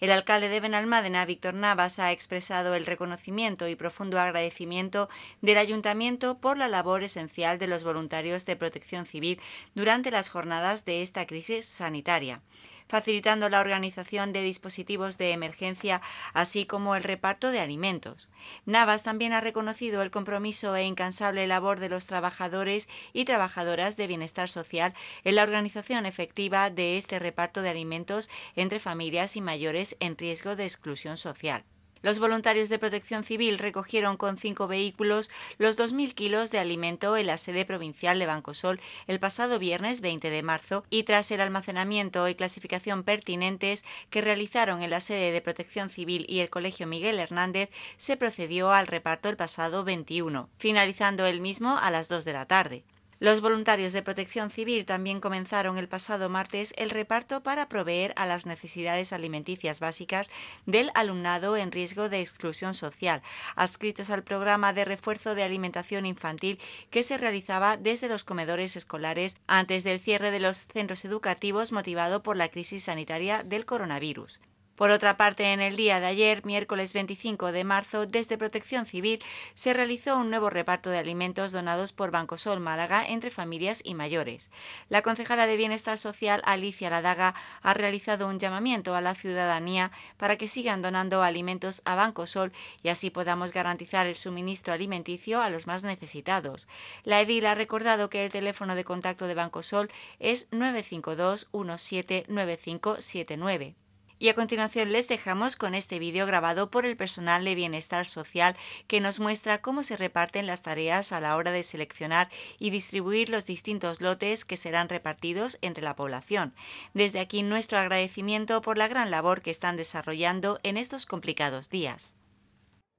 El alcalde de Benalmádena, Víctor Navas, ha expresado el reconocimiento y profundo agradecimiento del ayuntamiento por la labor esencial de los voluntarios de protección civil durante las jornadas de esta crisis sanitaria facilitando la organización de dispositivos de emergencia, así como el reparto de alimentos. Navas también ha reconocido el compromiso e incansable labor de los trabajadores y trabajadoras de bienestar social en la organización efectiva de este reparto de alimentos entre familias y mayores en riesgo de exclusión social. Los voluntarios de protección civil recogieron con cinco vehículos los 2.000 kilos de alimento en la sede provincial de Bancosol el pasado viernes 20 de marzo y tras el almacenamiento y clasificación pertinentes que realizaron en la sede de protección civil y el Colegio Miguel Hernández, se procedió al reparto el pasado 21, finalizando el mismo a las 2 de la tarde. Los voluntarios de protección civil también comenzaron el pasado martes el reparto para proveer a las necesidades alimenticias básicas del alumnado en riesgo de exclusión social, adscritos al programa de refuerzo de alimentación infantil que se realizaba desde los comedores escolares antes del cierre de los centros educativos motivado por la crisis sanitaria del coronavirus. Por otra parte, en el día de ayer, miércoles 25 de marzo, desde Protección Civil se realizó un nuevo reparto de alimentos donados por Bancosol Málaga entre familias y mayores. La concejala de Bienestar Social, Alicia Ladaga, ha realizado un llamamiento a la ciudadanía para que sigan donando alimentos a Bancosol y así podamos garantizar el suministro alimenticio a los más necesitados. La edil ha recordado que el teléfono de contacto de Bancosol es 952 179579. Y a continuación les dejamos con este vídeo grabado por el personal de bienestar social que nos muestra cómo se reparten las tareas a la hora de seleccionar y distribuir los distintos lotes que serán repartidos entre la población. Desde aquí nuestro agradecimiento por la gran labor que están desarrollando en estos complicados días.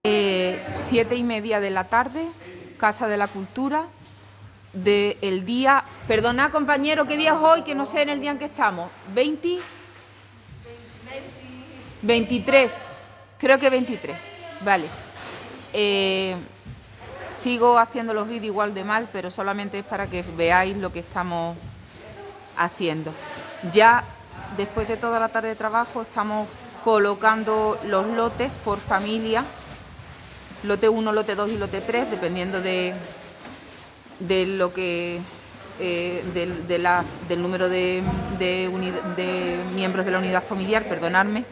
Eh, siete y media de la tarde, Casa de la Cultura, del día... Perdona, compañero, ¿qué día es hoy? Que no sé en el día en que estamos. 20... 23, creo que 23, vale. Eh, sigo haciendo los vídeos igual de mal, pero solamente es para que veáis lo que estamos haciendo. Ya después de toda la tarde de trabajo estamos colocando los lotes por familia, lote 1, lote 2 y lote 3, dependiendo de, de lo que eh, del número de, de, de miembros de la unidad familiar, perdonadme.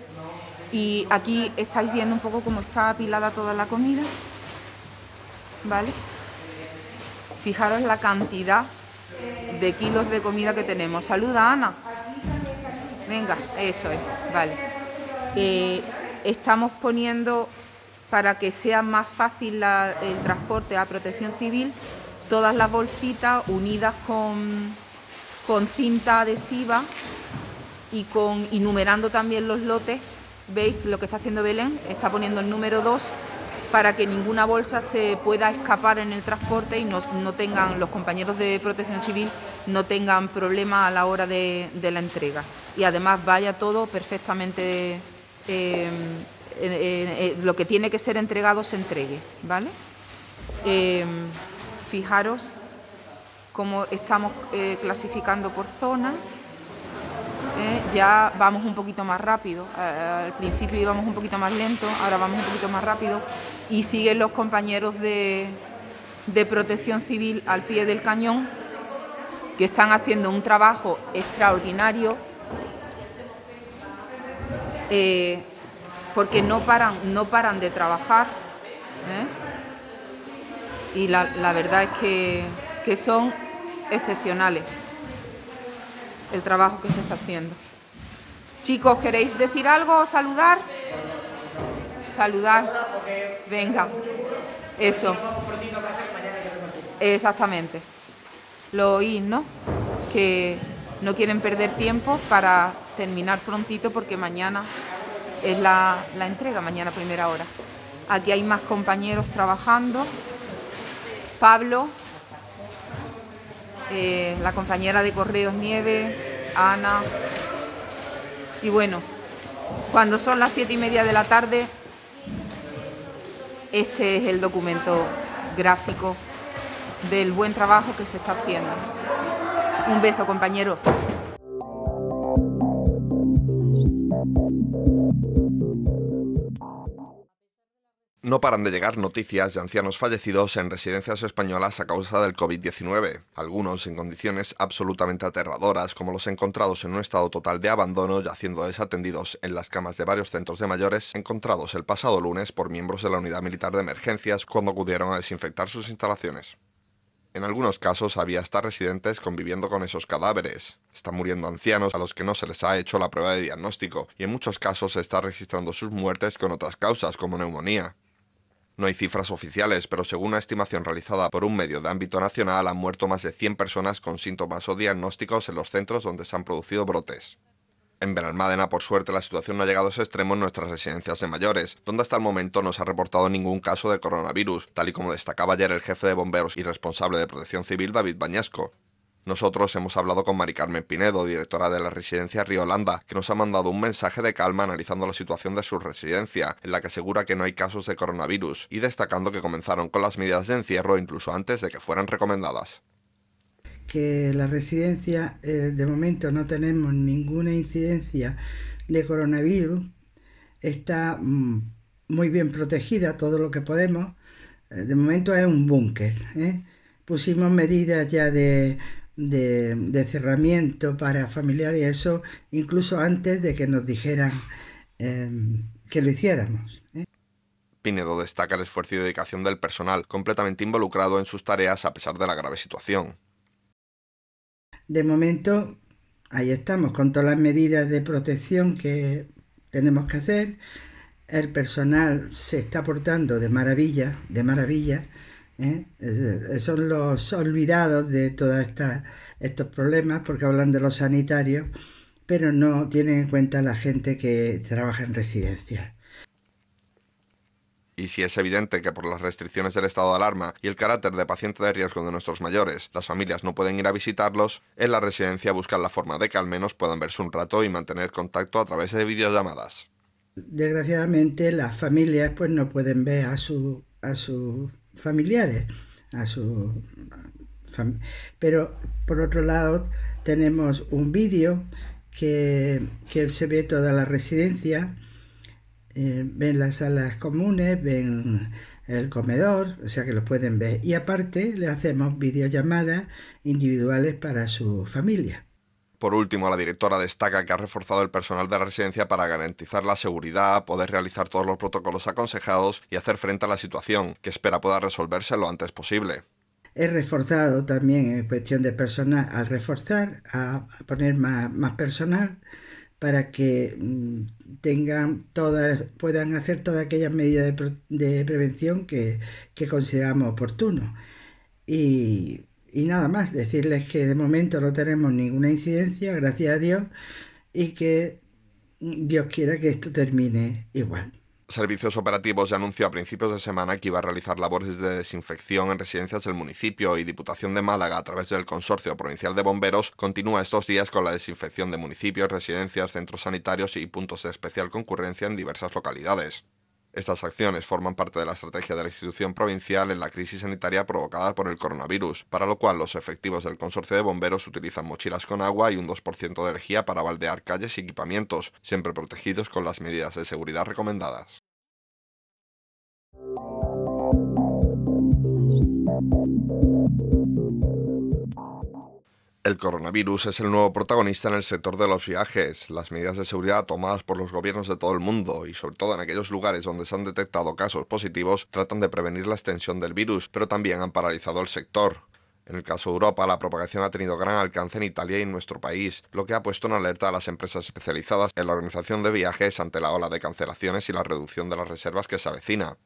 Y aquí estáis viendo un poco cómo está apilada toda la comida. ¿Vale? Fijaros la cantidad de kilos de comida que tenemos. Saluda, Ana. Venga, eso es. Vale. estamos poniendo para que sea más fácil el transporte a protección civil todas las bolsitas unidas con, con cinta adhesiva y con y numerando también los lotes veis lo que está haciendo Belén, está poniendo el número 2 para que ninguna bolsa se pueda escapar en el transporte y no, tengan los compañeros de protección civil no tengan problema a la hora de, la entrega. Y además vaya todo perfectamente, eh, eh, eh, lo que tiene que ser entregado se entregue, ¿vale? fijaros cómo estamos clasificando por zona. Eh, ya vamos un poquito más rápido. Eh, eh, al principio íbamos un poquito más lento, ahora vamos un poquito más rápido y siguen los compañeros de, protección civil al pie del cañón que están haciendo un trabajo extraordinario porque no paran, no paran de trabajar y la, verdad es que son excepcionales el trabajo que se está haciendo. Chicos, ¿queréis decir algo o saludar? Saludar. Venga. Eso. Exactamente. Lo oí ¿no? Que no quieren perder tiempo para terminar prontito porque mañana es la, la entrega, mañana primera hora. Aquí hay más compañeros trabajando. Pablo, eh, la compañera de Correos Nieve, Ana. Y bueno, cuando son las siete y media de la tarde, este es el documento gráfico del buen trabajo que se está haciendo. Un beso, compañeros. No paran de llegar noticias de ancianos fallecidos en residencias españolas a causa del COVID-19, algunos en condiciones absolutamente aterradoras, como los encontrados en un estado total de abandono y haciendo desatendidos en las camas de varios centros de mayores encontrados el pasado lunes por miembros de la Unidad Militar de Emergencias cuando acudieron a desinfectar sus instalaciones. En algunos casos había hasta residentes conviviendo con esos cadáveres. Están muriendo ancianos a los que no se les ha hecho la prueba de diagnóstico y en muchos casos se está registrando sus muertes con otras causas como neumonía. No hay cifras oficiales, pero según una estimación realizada por un medio de ámbito nacional, han muerto más de 100 personas con síntomas o diagnósticos en los centros donde se han producido brotes. En Benalmádena, por suerte, la situación no ha llegado a ese extremo en nuestras residencias de mayores, donde hasta el momento no se ha reportado ningún caso de coronavirus, tal y como destacaba ayer el jefe de bomberos y responsable de protección civil David Bañasco. Nosotros hemos hablado con Mari Carmen Pinedo, directora de la residencia Riolanda, que nos ha mandado un mensaje de calma analizando la situación de su residencia, en la que asegura que no hay casos de coronavirus, y destacando que comenzaron con las medidas de encierro incluso antes de que fueran recomendadas. Que la residencia, eh, de momento no tenemos ninguna incidencia de coronavirus, está mm, muy bien protegida todo lo que podemos, eh, de momento es un búnker. ¿eh? Pusimos medidas ya de de, cerramiento para familiares, eso incluso antes de que nos dijeran em, que lo hiciéramos. ¿eh? Pinedo destaca el esfuerzo y dedicación del personal, completamente involucrado en sus tareas a pesar de la grave situación. De momento, ahí estamos, con todas las medidas de protección que tenemos que hacer. El personal se está portando de maravilla, de maravilla. ¿eh? son los olvidados de todos estos problemas porque hablan de los sanitarios, pero no tienen en cuenta la gente que trabaja en residencia. Y si es evidente que por las restricciones del estado de alarma y el carácter de paciente de riesgo de nuestros mayores, las familias no pueden ir a visitarlos, en la residencia buscan la forma de que al menos puedan verse un rato y mantener contacto a través de videollamadas. Desgraciadamente las familias pues no pueden ver a su a su familiares, a su pero por otro lado tenemos un vídeo que, se ve toda la residencia, eh, ven las salas comunes, ven el comedor, o sea que los pueden ver. Y aparte le hacemos videollamadas individuales para su familia. Por último, la directora destaca que ha reforzado el personal de la residencia para garantizar la seguridad, poder realizar todos los protocolos aconsejados y hacer frente a la situación, que espera pueda resolverse lo antes posible. He reforzado también en cuestión de personal, al reforzar, a poner más, personal para que mm, tengan todas, puedan hacer todas aquellas medidas de, prevención que, que consideramos oportuno. Y y nada más, decirles que de momento no tenemos ninguna incidencia, gracias a Dios, y que Dios quiera que esto termine igual. Servicios Operativos ya anunció a principios de semana que iba a realizar labores de desinfección en residencias del municipio y Diputación de Málaga a través del Consorcio Provincial de Bomberos continúa estos días con la desinfección de municipios, residencias, centros sanitarios y puntos de especial concurrencia en diversas localidades. Estas acciones forman parte de la estrategia de la institución provincial en la crisis sanitaria provocada por el coronavirus, para lo cual los efectivos del consorcio de bomberos utilizan mochilas con agua y un 2% de energía para baldear calles y equipamientos, siempre protegidos con las medidas de seguridad recomendadas. El coronavirus es el nuevo protagonista en el sector de los viajes. Las medidas de seguridad tomadas por los gobiernos de todo el mundo y sobre todo en aquellos lugares donde se han detectado casos positivos tratan de prevenir la extensión del virus, pero también han paralizado el sector. En el caso de Europa, la propagación ha tenido gran alcance en Italia y en nuestro país, lo que ha puesto en alerta a las empresas especializadas en la organización de viajes ante la ola de cancelaciones y la reducción de las reservas que se avecina.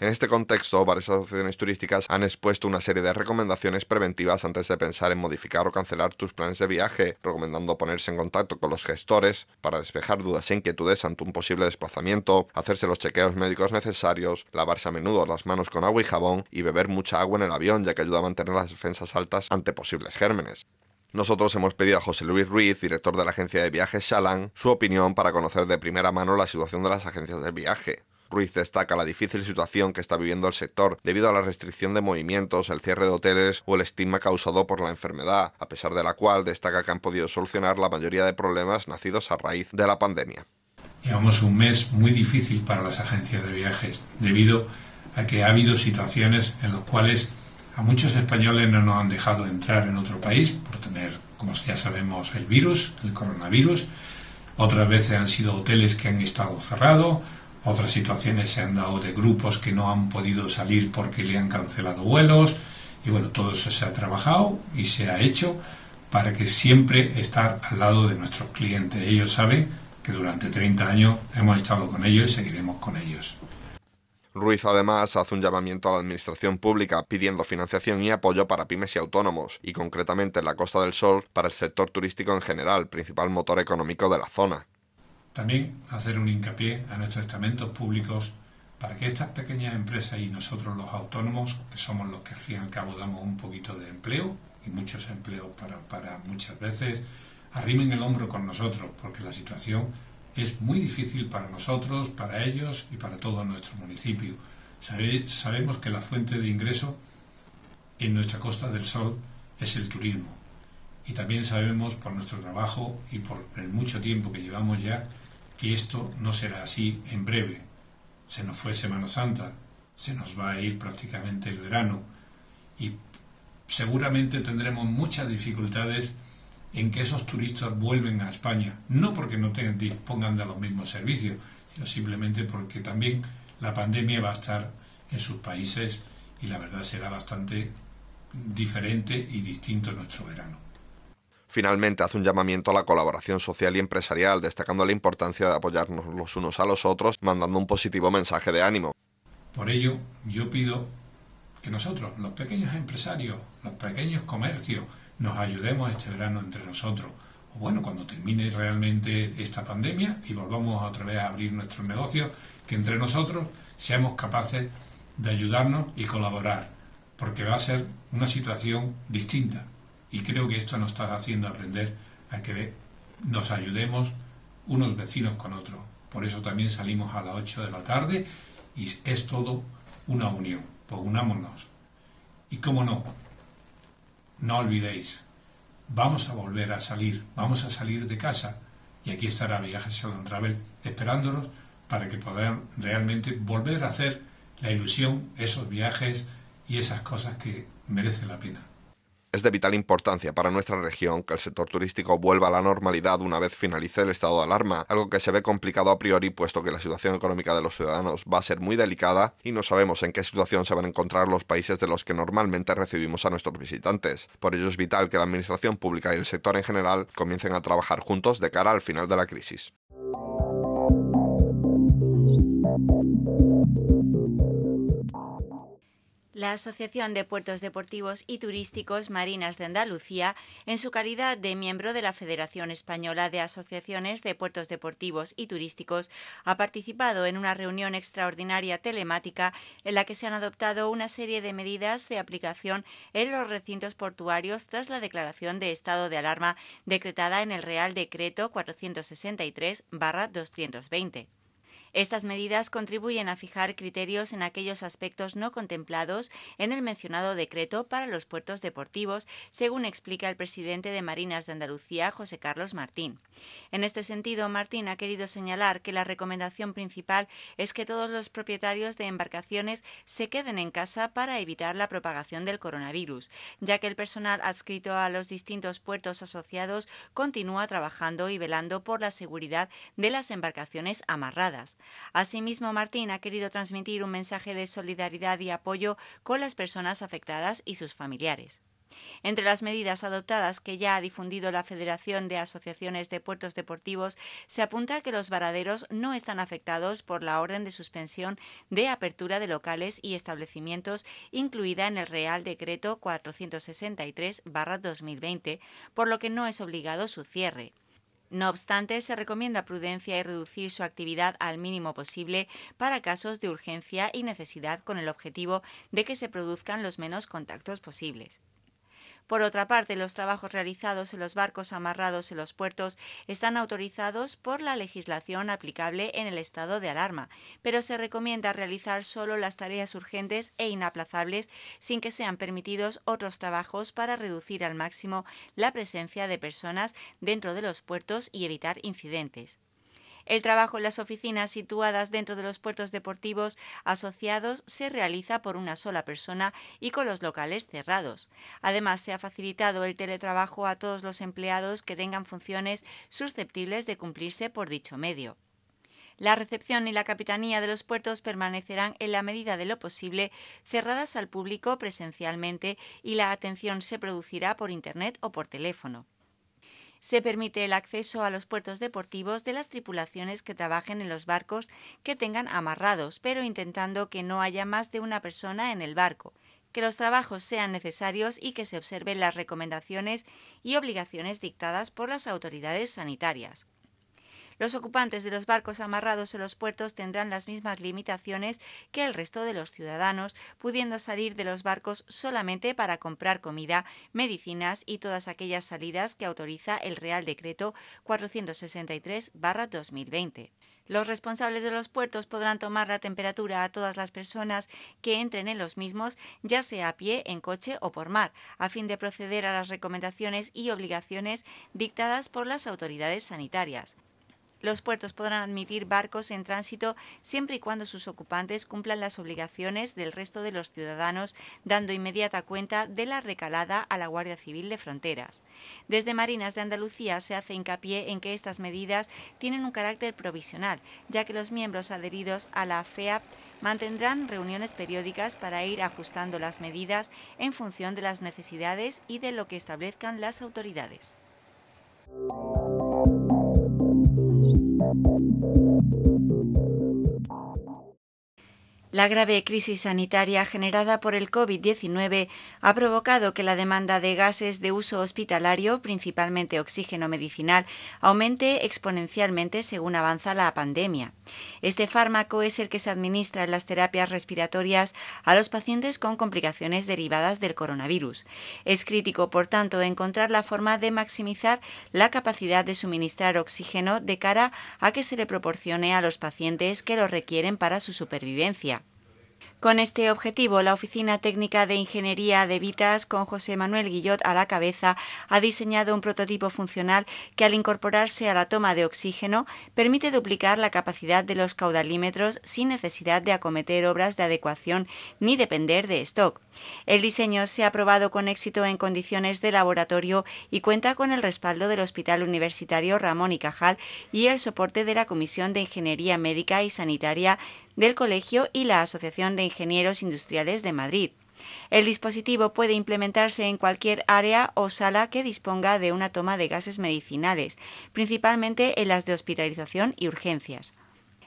En este contexto, varias asociaciones turísticas han expuesto una serie de recomendaciones preventivas antes de pensar en modificar o cancelar tus planes de viaje, recomendando ponerse en contacto con los gestores para despejar dudas e inquietudes ante un posible desplazamiento, hacerse los chequeos médicos necesarios, lavarse a menudo las manos con agua y jabón y beber mucha agua en el avión, ya que ayuda a mantener las defensas altas ante posibles gérmenes. Nosotros hemos pedido a José Luis Ruiz, director de la agencia de viajes Shalan, su opinión para conocer de primera mano la situación de las agencias de viaje. Ruiz destaca la difícil situación que está viviendo el sector debido a la restricción de movimientos, el cierre de hoteles o el estigma causado por la enfermedad, a pesar de la cual destaca que han podido solucionar la mayoría de problemas nacidos a raíz de la pandemia. Llevamos un mes muy difícil para las agencias de viajes debido a que ha habido situaciones en las cuales a muchos españoles no nos han dejado entrar en otro país por tener, como ya sabemos, el virus, el coronavirus. Otras veces han sido hoteles que han estado cerrados, otras situaciones se han dado de grupos que no han podido salir porque le han cancelado vuelos. Y bueno, todo eso se ha trabajado y se ha hecho para que siempre estar al lado de nuestros clientes. Ellos saben que durante 30 años hemos estado con ellos y seguiremos con ellos. Ruiz además hace un llamamiento a la Administración Pública pidiendo financiación y apoyo para pymes y autónomos, y concretamente en la Costa del Sol para el sector turístico en general, principal motor económico de la zona. También hacer un hincapié a nuestros estamentos públicos para que estas pequeñas empresas y nosotros los autónomos, que somos los que al fin y al cabo damos un poquito de empleo y muchos empleos para, muchas veces, arrimen el hombro con nosotros, porque la situación es muy difícil para nosotros, para ellos y para todo nuestro municipio. sabemos que la fuente de ingreso en nuestra Costa del Sol es el turismo. Y también sabemos por nuestro trabajo y por el mucho tiempo que llevamos ya y esto no será así en breve. Se nos fue Semana Santa, se nos va a ir prácticamente el verano y seguramente tendremos muchas dificultades en que esos turistas vuelven a España, no porque no tengan dispongan de los mismos servicios, sino simplemente porque también la pandemia va a estar en sus países y la verdad será bastante diferente y distinto nuestro verano. Finalmente hace un llamamiento a la colaboración social y empresarial, destacando la importancia de apoyarnos los unos a los otros, mandando un positivo mensaje de ánimo. Por ello, yo pido que nosotros, los pequeños empresarios, los pequeños comercios, nos ayudemos este verano entre nosotros. O bueno, cuando termine realmente esta pandemia y volvamos otra vez a abrir nuestros negocios, que entre nosotros seamos capaces de ayudarnos y colaborar, porque va a ser una situación distinta. Y creo que esto nos está haciendo aprender a que nos ayudemos unos vecinos con otros. Por eso también salimos a las 8 de la tarde y es todo una unión. Pues unámonos. Y cómo no, no olvidéis, vamos a volver a salir, vamos a salir de casa y aquí estará Viajes Don Travel esperándonos para que podamos realmente volver a hacer la ilusión, esos viajes y esas cosas que merecen la pena. Es de vital importancia para nuestra región que el sector turístico vuelva a la normalidad una vez finalice el estado de alarma, algo que se ve complicado a priori puesto que la situación económica de los ciudadanos va a ser muy delicada y no sabemos en qué situación se van a encontrar los países de los que normalmente recibimos a nuestros visitantes. Por ello es vital que la administración pública y el sector en general comiencen a trabajar juntos de cara al final de la crisis. La Asociación de Puertos Deportivos y Turísticos Marinas de Andalucía, en su calidad de miembro de la Federación Española de Asociaciones de Puertos Deportivos y Turísticos, ha participado en una reunión extraordinaria telemática en la que se han adoptado una serie de medidas de aplicación en los recintos portuarios tras la declaración de estado de alarma decretada en el Real Decreto 463-220. Estas medidas contribuyen a fijar criterios en aquellos aspectos no contemplados en el mencionado decreto para los puertos deportivos, según explica el presidente de Marinas de Andalucía, José Carlos Martín. En este sentido, Martín ha querido señalar que la recomendación principal es que todos los propietarios de embarcaciones se queden en casa para evitar la propagación del coronavirus, ya que el personal adscrito a los distintos puertos asociados continúa trabajando y velando por la seguridad de las embarcaciones amarradas. Asimismo, Martín ha querido transmitir un mensaje de solidaridad y apoyo con las personas afectadas y sus familiares. Entre las medidas adoptadas que ya ha difundido la Federación de Asociaciones de Puertos Deportivos, se apunta que los varaderos no están afectados por la orden de suspensión de apertura de locales y establecimientos incluida en el Real Decreto 463-2020, por lo que no es obligado su cierre. No obstante, se recomienda prudencia y reducir su actividad al mínimo posible para casos de urgencia y necesidad con el objetivo de que se produzcan los menos contactos posibles. Por otra parte, los trabajos realizados en los barcos amarrados en los puertos están autorizados por la legislación aplicable en el estado de alarma, pero se recomienda realizar solo las tareas urgentes e inaplazables sin que sean permitidos otros trabajos para reducir al máximo la presencia de personas dentro de los puertos y evitar incidentes. El trabajo en las oficinas situadas dentro de los puertos deportivos asociados se realiza por una sola persona y con los locales cerrados. Además, se ha facilitado el teletrabajo a todos los empleados que tengan funciones susceptibles de cumplirse por dicho medio. La recepción y la capitanía de los puertos permanecerán en la medida de lo posible cerradas al público presencialmente y la atención se producirá por Internet o por teléfono. Se permite el acceso a los puertos deportivos de las tripulaciones que trabajen en los barcos que tengan amarrados, pero intentando que no haya más de una persona en el barco que los trabajos sean necesarios y que se observen las recomendaciones y obligaciones dictadas por las autoridades sanitarias. Los ocupantes de los barcos amarrados en los puertos tendrán las mismas limitaciones que el resto de los ciudadanos, pudiendo salir de los barcos solamente para comprar comida, medicinas y todas aquellas salidas que autoriza el Real Decreto 463-2020. Los responsables de los puertos podrán tomar la temperatura a todas las personas que entren en los mismos, ya sea a pie, en coche o por mar, a fin de proceder a las recomendaciones y obligaciones dictadas por las autoridades sanitarias. Los puertos podrán admitir barcos en tránsito siempre y cuando sus ocupantes cumplan las obligaciones del resto de los ciudadanos, dando inmediata cuenta de la recalada a la Guardia Civil de Fronteras. Desde Marinas de Andalucía se hace hincapié en que estas medidas tienen un carácter provisional, ya que los miembros adheridos a la FEAP mantendrán reuniones periódicas para ir ajustando las medidas en función de las necesidades y de lo que establezcan las autoridades. Thank you. La grave crisis sanitaria generada por el COVID-19 ha provocado que la demanda de gases de uso hospitalario, principalmente oxígeno medicinal, aumente exponencialmente según avanza la pandemia. Este fármaco es el que se administra en las terapias respiratorias a los pacientes con complicaciones derivadas del coronavirus. Es crítico, por tanto, encontrar la forma de maximizar la capacidad de suministrar oxígeno de cara a que se le proporcione a los pacientes que lo requieren para su supervivencia. Con este objetivo, la Oficina Técnica de Ingeniería de Vitas, con José Manuel Guillot a la cabeza, ha diseñado un prototipo funcional que, al incorporarse a la toma de oxígeno, permite duplicar la capacidad de los caudalímetros sin necesidad de acometer obras de adecuación ni depender de stock. El diseño se ha probado con éxito en condiciones de laboratorio y cuenta con el respaldo del Hospital Universitario Ramón y Cajal y el soporte de la Comisión de Ingeniería Médica y Sanitaria del Colegio y la Asociación de Ingenieros Industriales de Madrid. El dispositivo puede implementarse en cualquier área o sala que disponga de una toma de gases medicinales, principalmente en las de hospitalización y urgencias.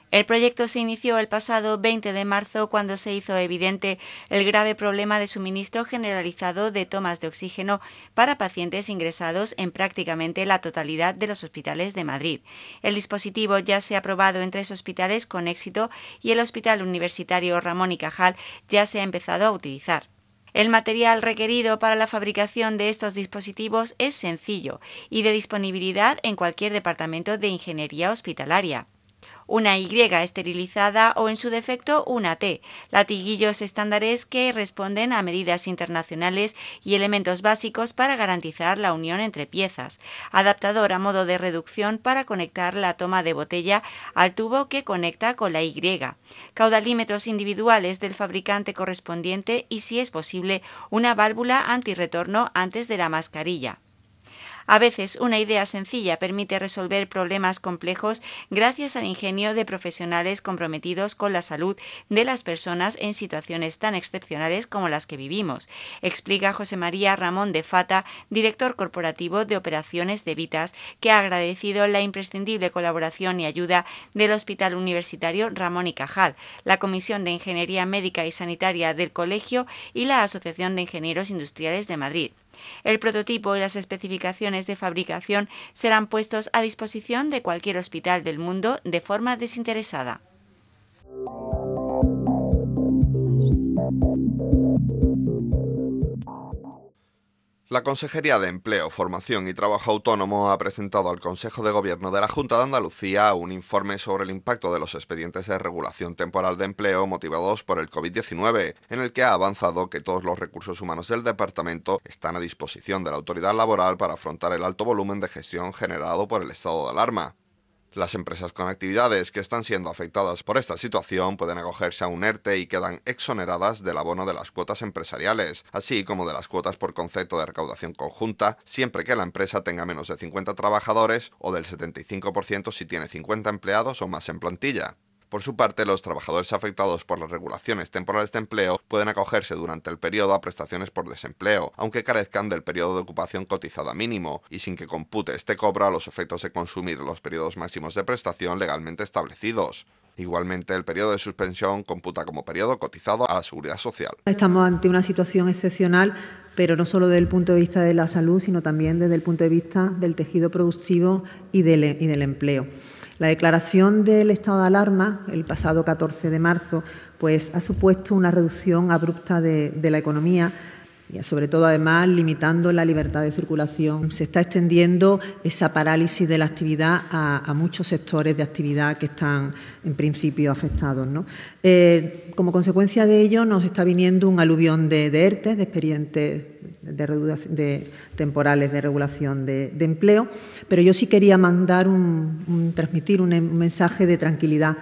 El proyecto se inició el pasado 20 de marzo cuando se hizo evidente el grave problema de suministro generalizado de tomas de oxígeno para pacientes ingresados en prácticamente la totalidad de los hospitales de Madrid. El dispositivo ya se ha probado en tres hospitales con éxito y el Hospital Universitario Ramón y Cajal ya se ha empezado a utilizar. El material requerido para la fabricación de estos dispositivos es sencillo y de disponibilidad en cualquier departamento de ingeniería hospitalaria una Y esterilizada o en su defecto una T, latiguillos estándares que responden a medidas internacionales y elementos básicos para garantizar la unión entre piezas, adaptador a modo de reducción para conectar la toma de botella al tubo que conecta con la Y, caudalímetros individuales del fabricante correspondiente y si es posible una válvula antirretorno antes de la mascarilla. A veces una idea sencilla permite resolver problemas complejos gracias al ingenio de profesionales comprometidos con la salud de las personas en situaciones tan excepcionales como las que vivimos, explica José María Ramón de Fata, director corporativo de operaciones de Vitas, que ha agradecido la imprescindible colaboración y ayuda del Hospital Universitario Ramón y Cajal, la Comisión de Ingeniería Médica y Sanitaria del Colegio y la Asociación de Ingenieros Industriales de Madrid. El prototipo y las especificaciones de fabricación serán puestos a disposición de cualquier hospital del mundo de forma desinteresada. La Consejería de Empleo, Formación y Trabajo Autónomo ha presentado al Consejo de Gobierno de la Junta de Andalucía un informe sobre el impacto de los expedientes de regulación temporal de empleo motivados por el COVID-19, en el que ha avanzado que todos los recursos humanos del departamento están a disposición de la autoridad laboral para afrontar el alto volumen de gestión generado por el estado de alarma. Las empresas con actividades que están siendo afectadas por esta situación pueden acogerse a un ERTE y quedan exoneradas del abono de las cuotas empresariales, así como de las cuotas por concepto de recaudación conjunta, siempre que la empresa tenga menos de 50 trabajadores o del 75% si tiene 50 empleados o más en plantilla. Por su parte, los trabajadores afectados por las regulaciones temporales de empleo pueden acogerse durante el periodo a prestaciones por desempleo, aunque carezcan del periodo de ocupación cotizada mínimo, y sin que compute este cobro a los efectos de consumir los periodos máximos de prestación legalmente establecidos. Igualmente, el periodo de suspensión computa como periodo cotizado a la seguridad social. Estamos ante una situación excepcional, pero no solo desde el punto de vista de la salud, sino también desde el punto de vista del tejido productivo y y del empleo. La declaración del estado de alarma el pasado 14 de marzo pues, ha supuesto una reducción abrupta de, de la economía sobre todo además limitando la libertad de circulación. Se está extendiendo esa parálisis de la actividad a, muchos sectores de actividad que están en principio afectados. Eh, como consecuencia de ello nos está viniendo un aluvión de, de ERTE, de expedientes de, temporales de regulación de, empleo, pero yo sí quería mandar un transmitir un mensaje de tranquilidad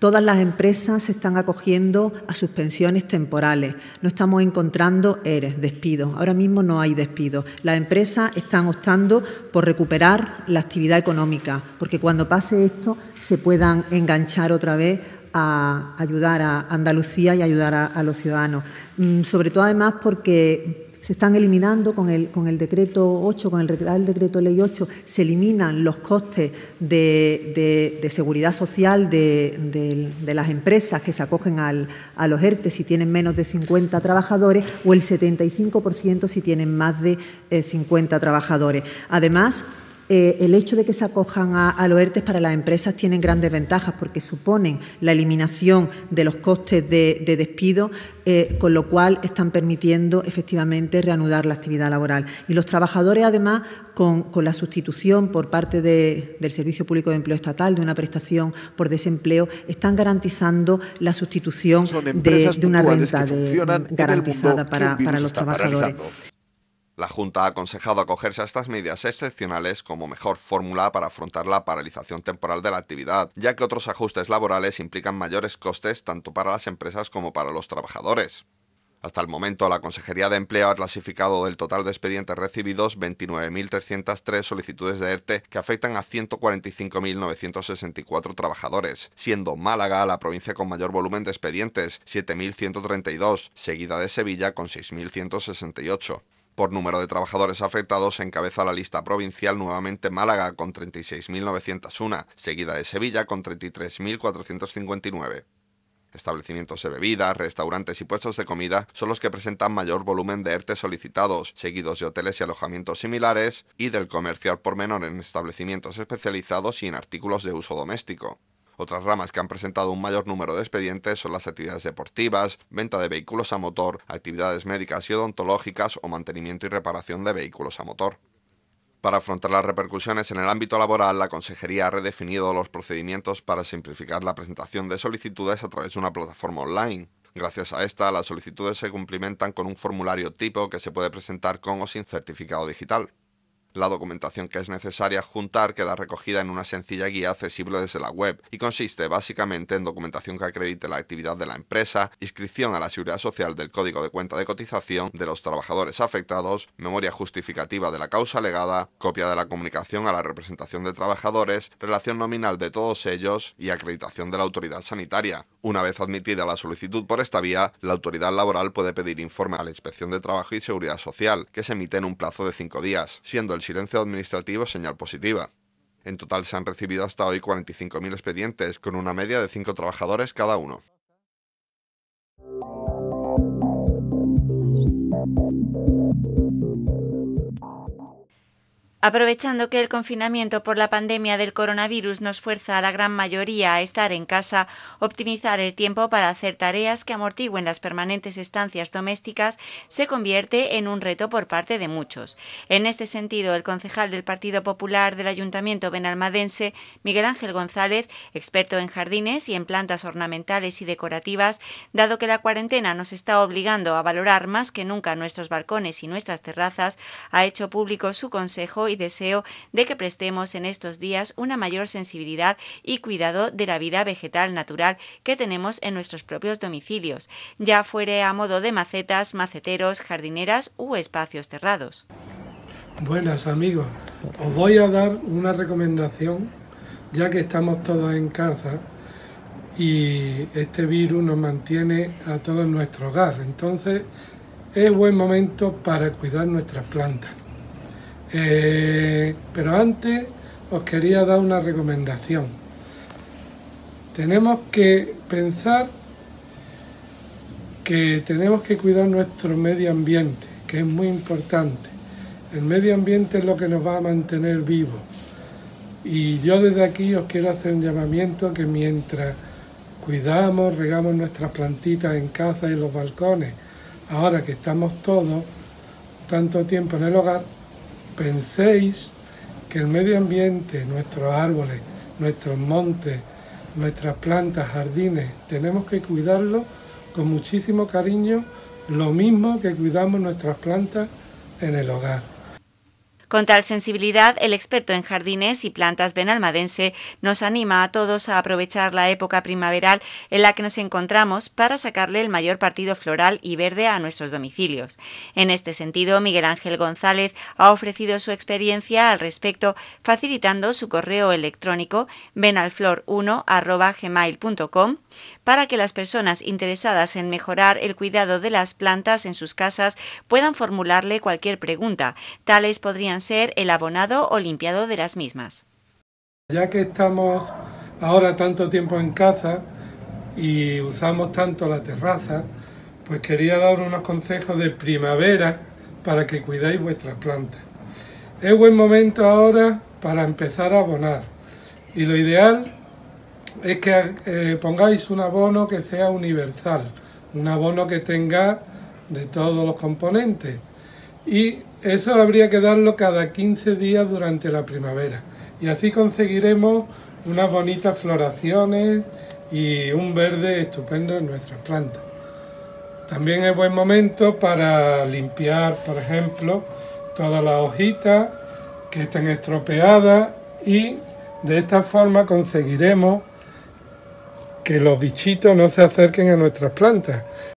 Todas las empresas se están acogiendo a suspensiones temporales. No estamos encontrando ERES, despidos. Ahora mismo no hay despidos. Las empresas están optando por recuperar la actividad económica, porque cuando pase esto se puedan enganchar otra vez a ayudar a Andalucía y ayudar a, a los ciudadanos. Mm, sobre todo además porque se están eliminando con el, con el decreto 8, con el Real Decreto Ley 8, se eliminan los costes de, seguridad social de, las empresas que se acogen a los ERTE si tienen menos de 50 trabajadores o el 75% si tienen más de 50 eh, trabajadores. Además, eh, el hecho de que se acojan a, a, los para las empresas tienen grandes ventajas porque suponen la eliminación de los costes de, despido, eh, con lo cual están permitiendo efectivamente reanudar la actividad laboral. Y los trabajadores, además, con, la sustitución por parte del Servicio Público de Empleo Estatal de una prestación por desempleo, están garantizando la sustitución de, una renta garantizada para, los trabajadores. La Junta ha aconsejado acogerse a estas medidas excepcionales como mejor fórmula para afrontar la paralización temporal de la actividad, ya que otros ajustes laborales implican mayores costes tanto para las empresas como para los trabajadores. Hasta el momento, la Consejería de Empleo ha clasificado del total de expedientes recibidos 29.303 solicitudes de ERTE que afectan a 145.964 trabajadores, siendo Málaga la provincia con mayor volumen de expedientes, 7.132, seguida de Sevilla con 6.168. Por número de trabajadores afectados encabeza la lista provincial nuevamente Málaga con 36.901, seguida de Sevilla con 33.459. Establecimientos de bebidas, restaurantes y puestos de comida son los que presentan mayor volumen de ERTE solicitados, seguidos de hoteles y alojamientos similares y del comercio al por menor en establecimientos especializados y en artículos de uso doméstico. Otras ramas que han presentado un mayor número de expedientes son las actividades deportivas, venta de vehículos a motor, actividades médicas y odontológicas o mantenimiento y reparación de vehículos a motor. Para afrontar las repercusiones en el ámbito laboral, la Consejería ha redefinido los procedimientos para simplificar la presentación de solicitudes a través de una plataforma online. Gracias a esta, las solicitudes se cumplimentan con un formulario tipo que se puede presentar con o sin certificado digital. La documentación que es necesaria juntar queda recogida en una sencilla guía accesible desde la web y consiste básicamente en documentación que acredite la actividad de la empresa, inscripción a la seguridad social del código de cuenta de cotización de los trabajadores afectados, memoria justificativa de la causa alegada, copia de la comunicación a la representación de trabajadores, relación nominal de todos ellos y acreditación de la autoridad sanitaria. Una vez admitida la solicitud por esta vía, la autoridad laboral puede pedir informe a la Inspección de Trabajo y Seguridad Social, que se emite en un plazo de cinco días, siendo el silencio administrativo señal positiva. En total se han recibido hasta hoy 45.000 expedientes, con una media de 5 trabajadores cada uno. Aprovechando que el confinamiento por la pandemia del coronavirus nos fuerza a la gran mayoría a estar en casa, optimizar el tiempo para hacer tareas que amortigüen las permanentes estancias domésticas se convierte en un reto por parte de muchos. En este sentido, el concejal del Partido Popular del Ayuntamiento Benalmadense, Miguel Ángel González, experto en jardines y en plantas ornamentales y decorativas, dado que la cuarentena nos está obligando a valorar más que nunca nuestros balcones y nuestras terrazas, ha hecho público su consejo y deseo de que prestemos en estos días una mayor sensibilidad y cuidado de la vida vegetal natural que tenemos en nuestros propios domicilios, ya fuere a modo de macetas, maceteros, jardineras u espacios cerrados. Buenas amigos, os voy a dar una recomendación ya que estamos todos en casa y este virus nos mantiene a todos en nuestro hogar. Entonces es buen momento para cuidar nuestras plantas. Eh, pero antes os quería dar una recomendación. Tenemos que pensar que tenemos que cuidar nuestro medio ambiente, que es muy importante. El medio ambiente es lo que nos va a mantener vivos. Y yo desde aquí os quiero hacer un llamamiento que mientras cuidamos, regamos nuestras plantitas en casa y en los balcones, ahora que estamos todos tanto tiempo en el hogar, penséis que el medio ambiente, nuestros árboles, nuestros montes, nuestras plantas, jardines, tenemos que cuidarlo con muchísimo cariño, lo mismo que cuidamos nuestras plantas en el hogar. Con tal sensibilidad, el experto en jardines y plantas benalmadense nos anima a todos a aprovechar la época primaveral en la que nos encontramos para sacarle el mayor partido floral y verde a nuestros domicilios. En este sentido, Miguel Ángel González ha ofrecido su experiencia al respecto facilitando su correo electrónico benalflor1.gmail.com para que las personas interesadas en mejorar el cuidado de las plantas en sus casas puedan formularle cualquier pregunta. Tales podrían ser el abonado o limpiado de las mismas. Ya que estamos ahora tanto tiempo en casa y usamos tanto la terraza, pues quería dar unos consejos de primavera para que cuidáis vuestras plantas. Es buen momento ahora para empezar a abonar y lo ideal es que eh, pongáis un abono que sea universal, un abono que tenga de todos los componentes y eso habría que darlo cada 15 días durante la primavera y así conseguiremos unas bonitas floraciones y un verde estupendo en nuestras plantas. También es buen momento para limpiar, por ejemplo, todas las hojitas que estén estropeadas y de esta forma conseguiremos que los bichitos no se acerquen a nuestras plantas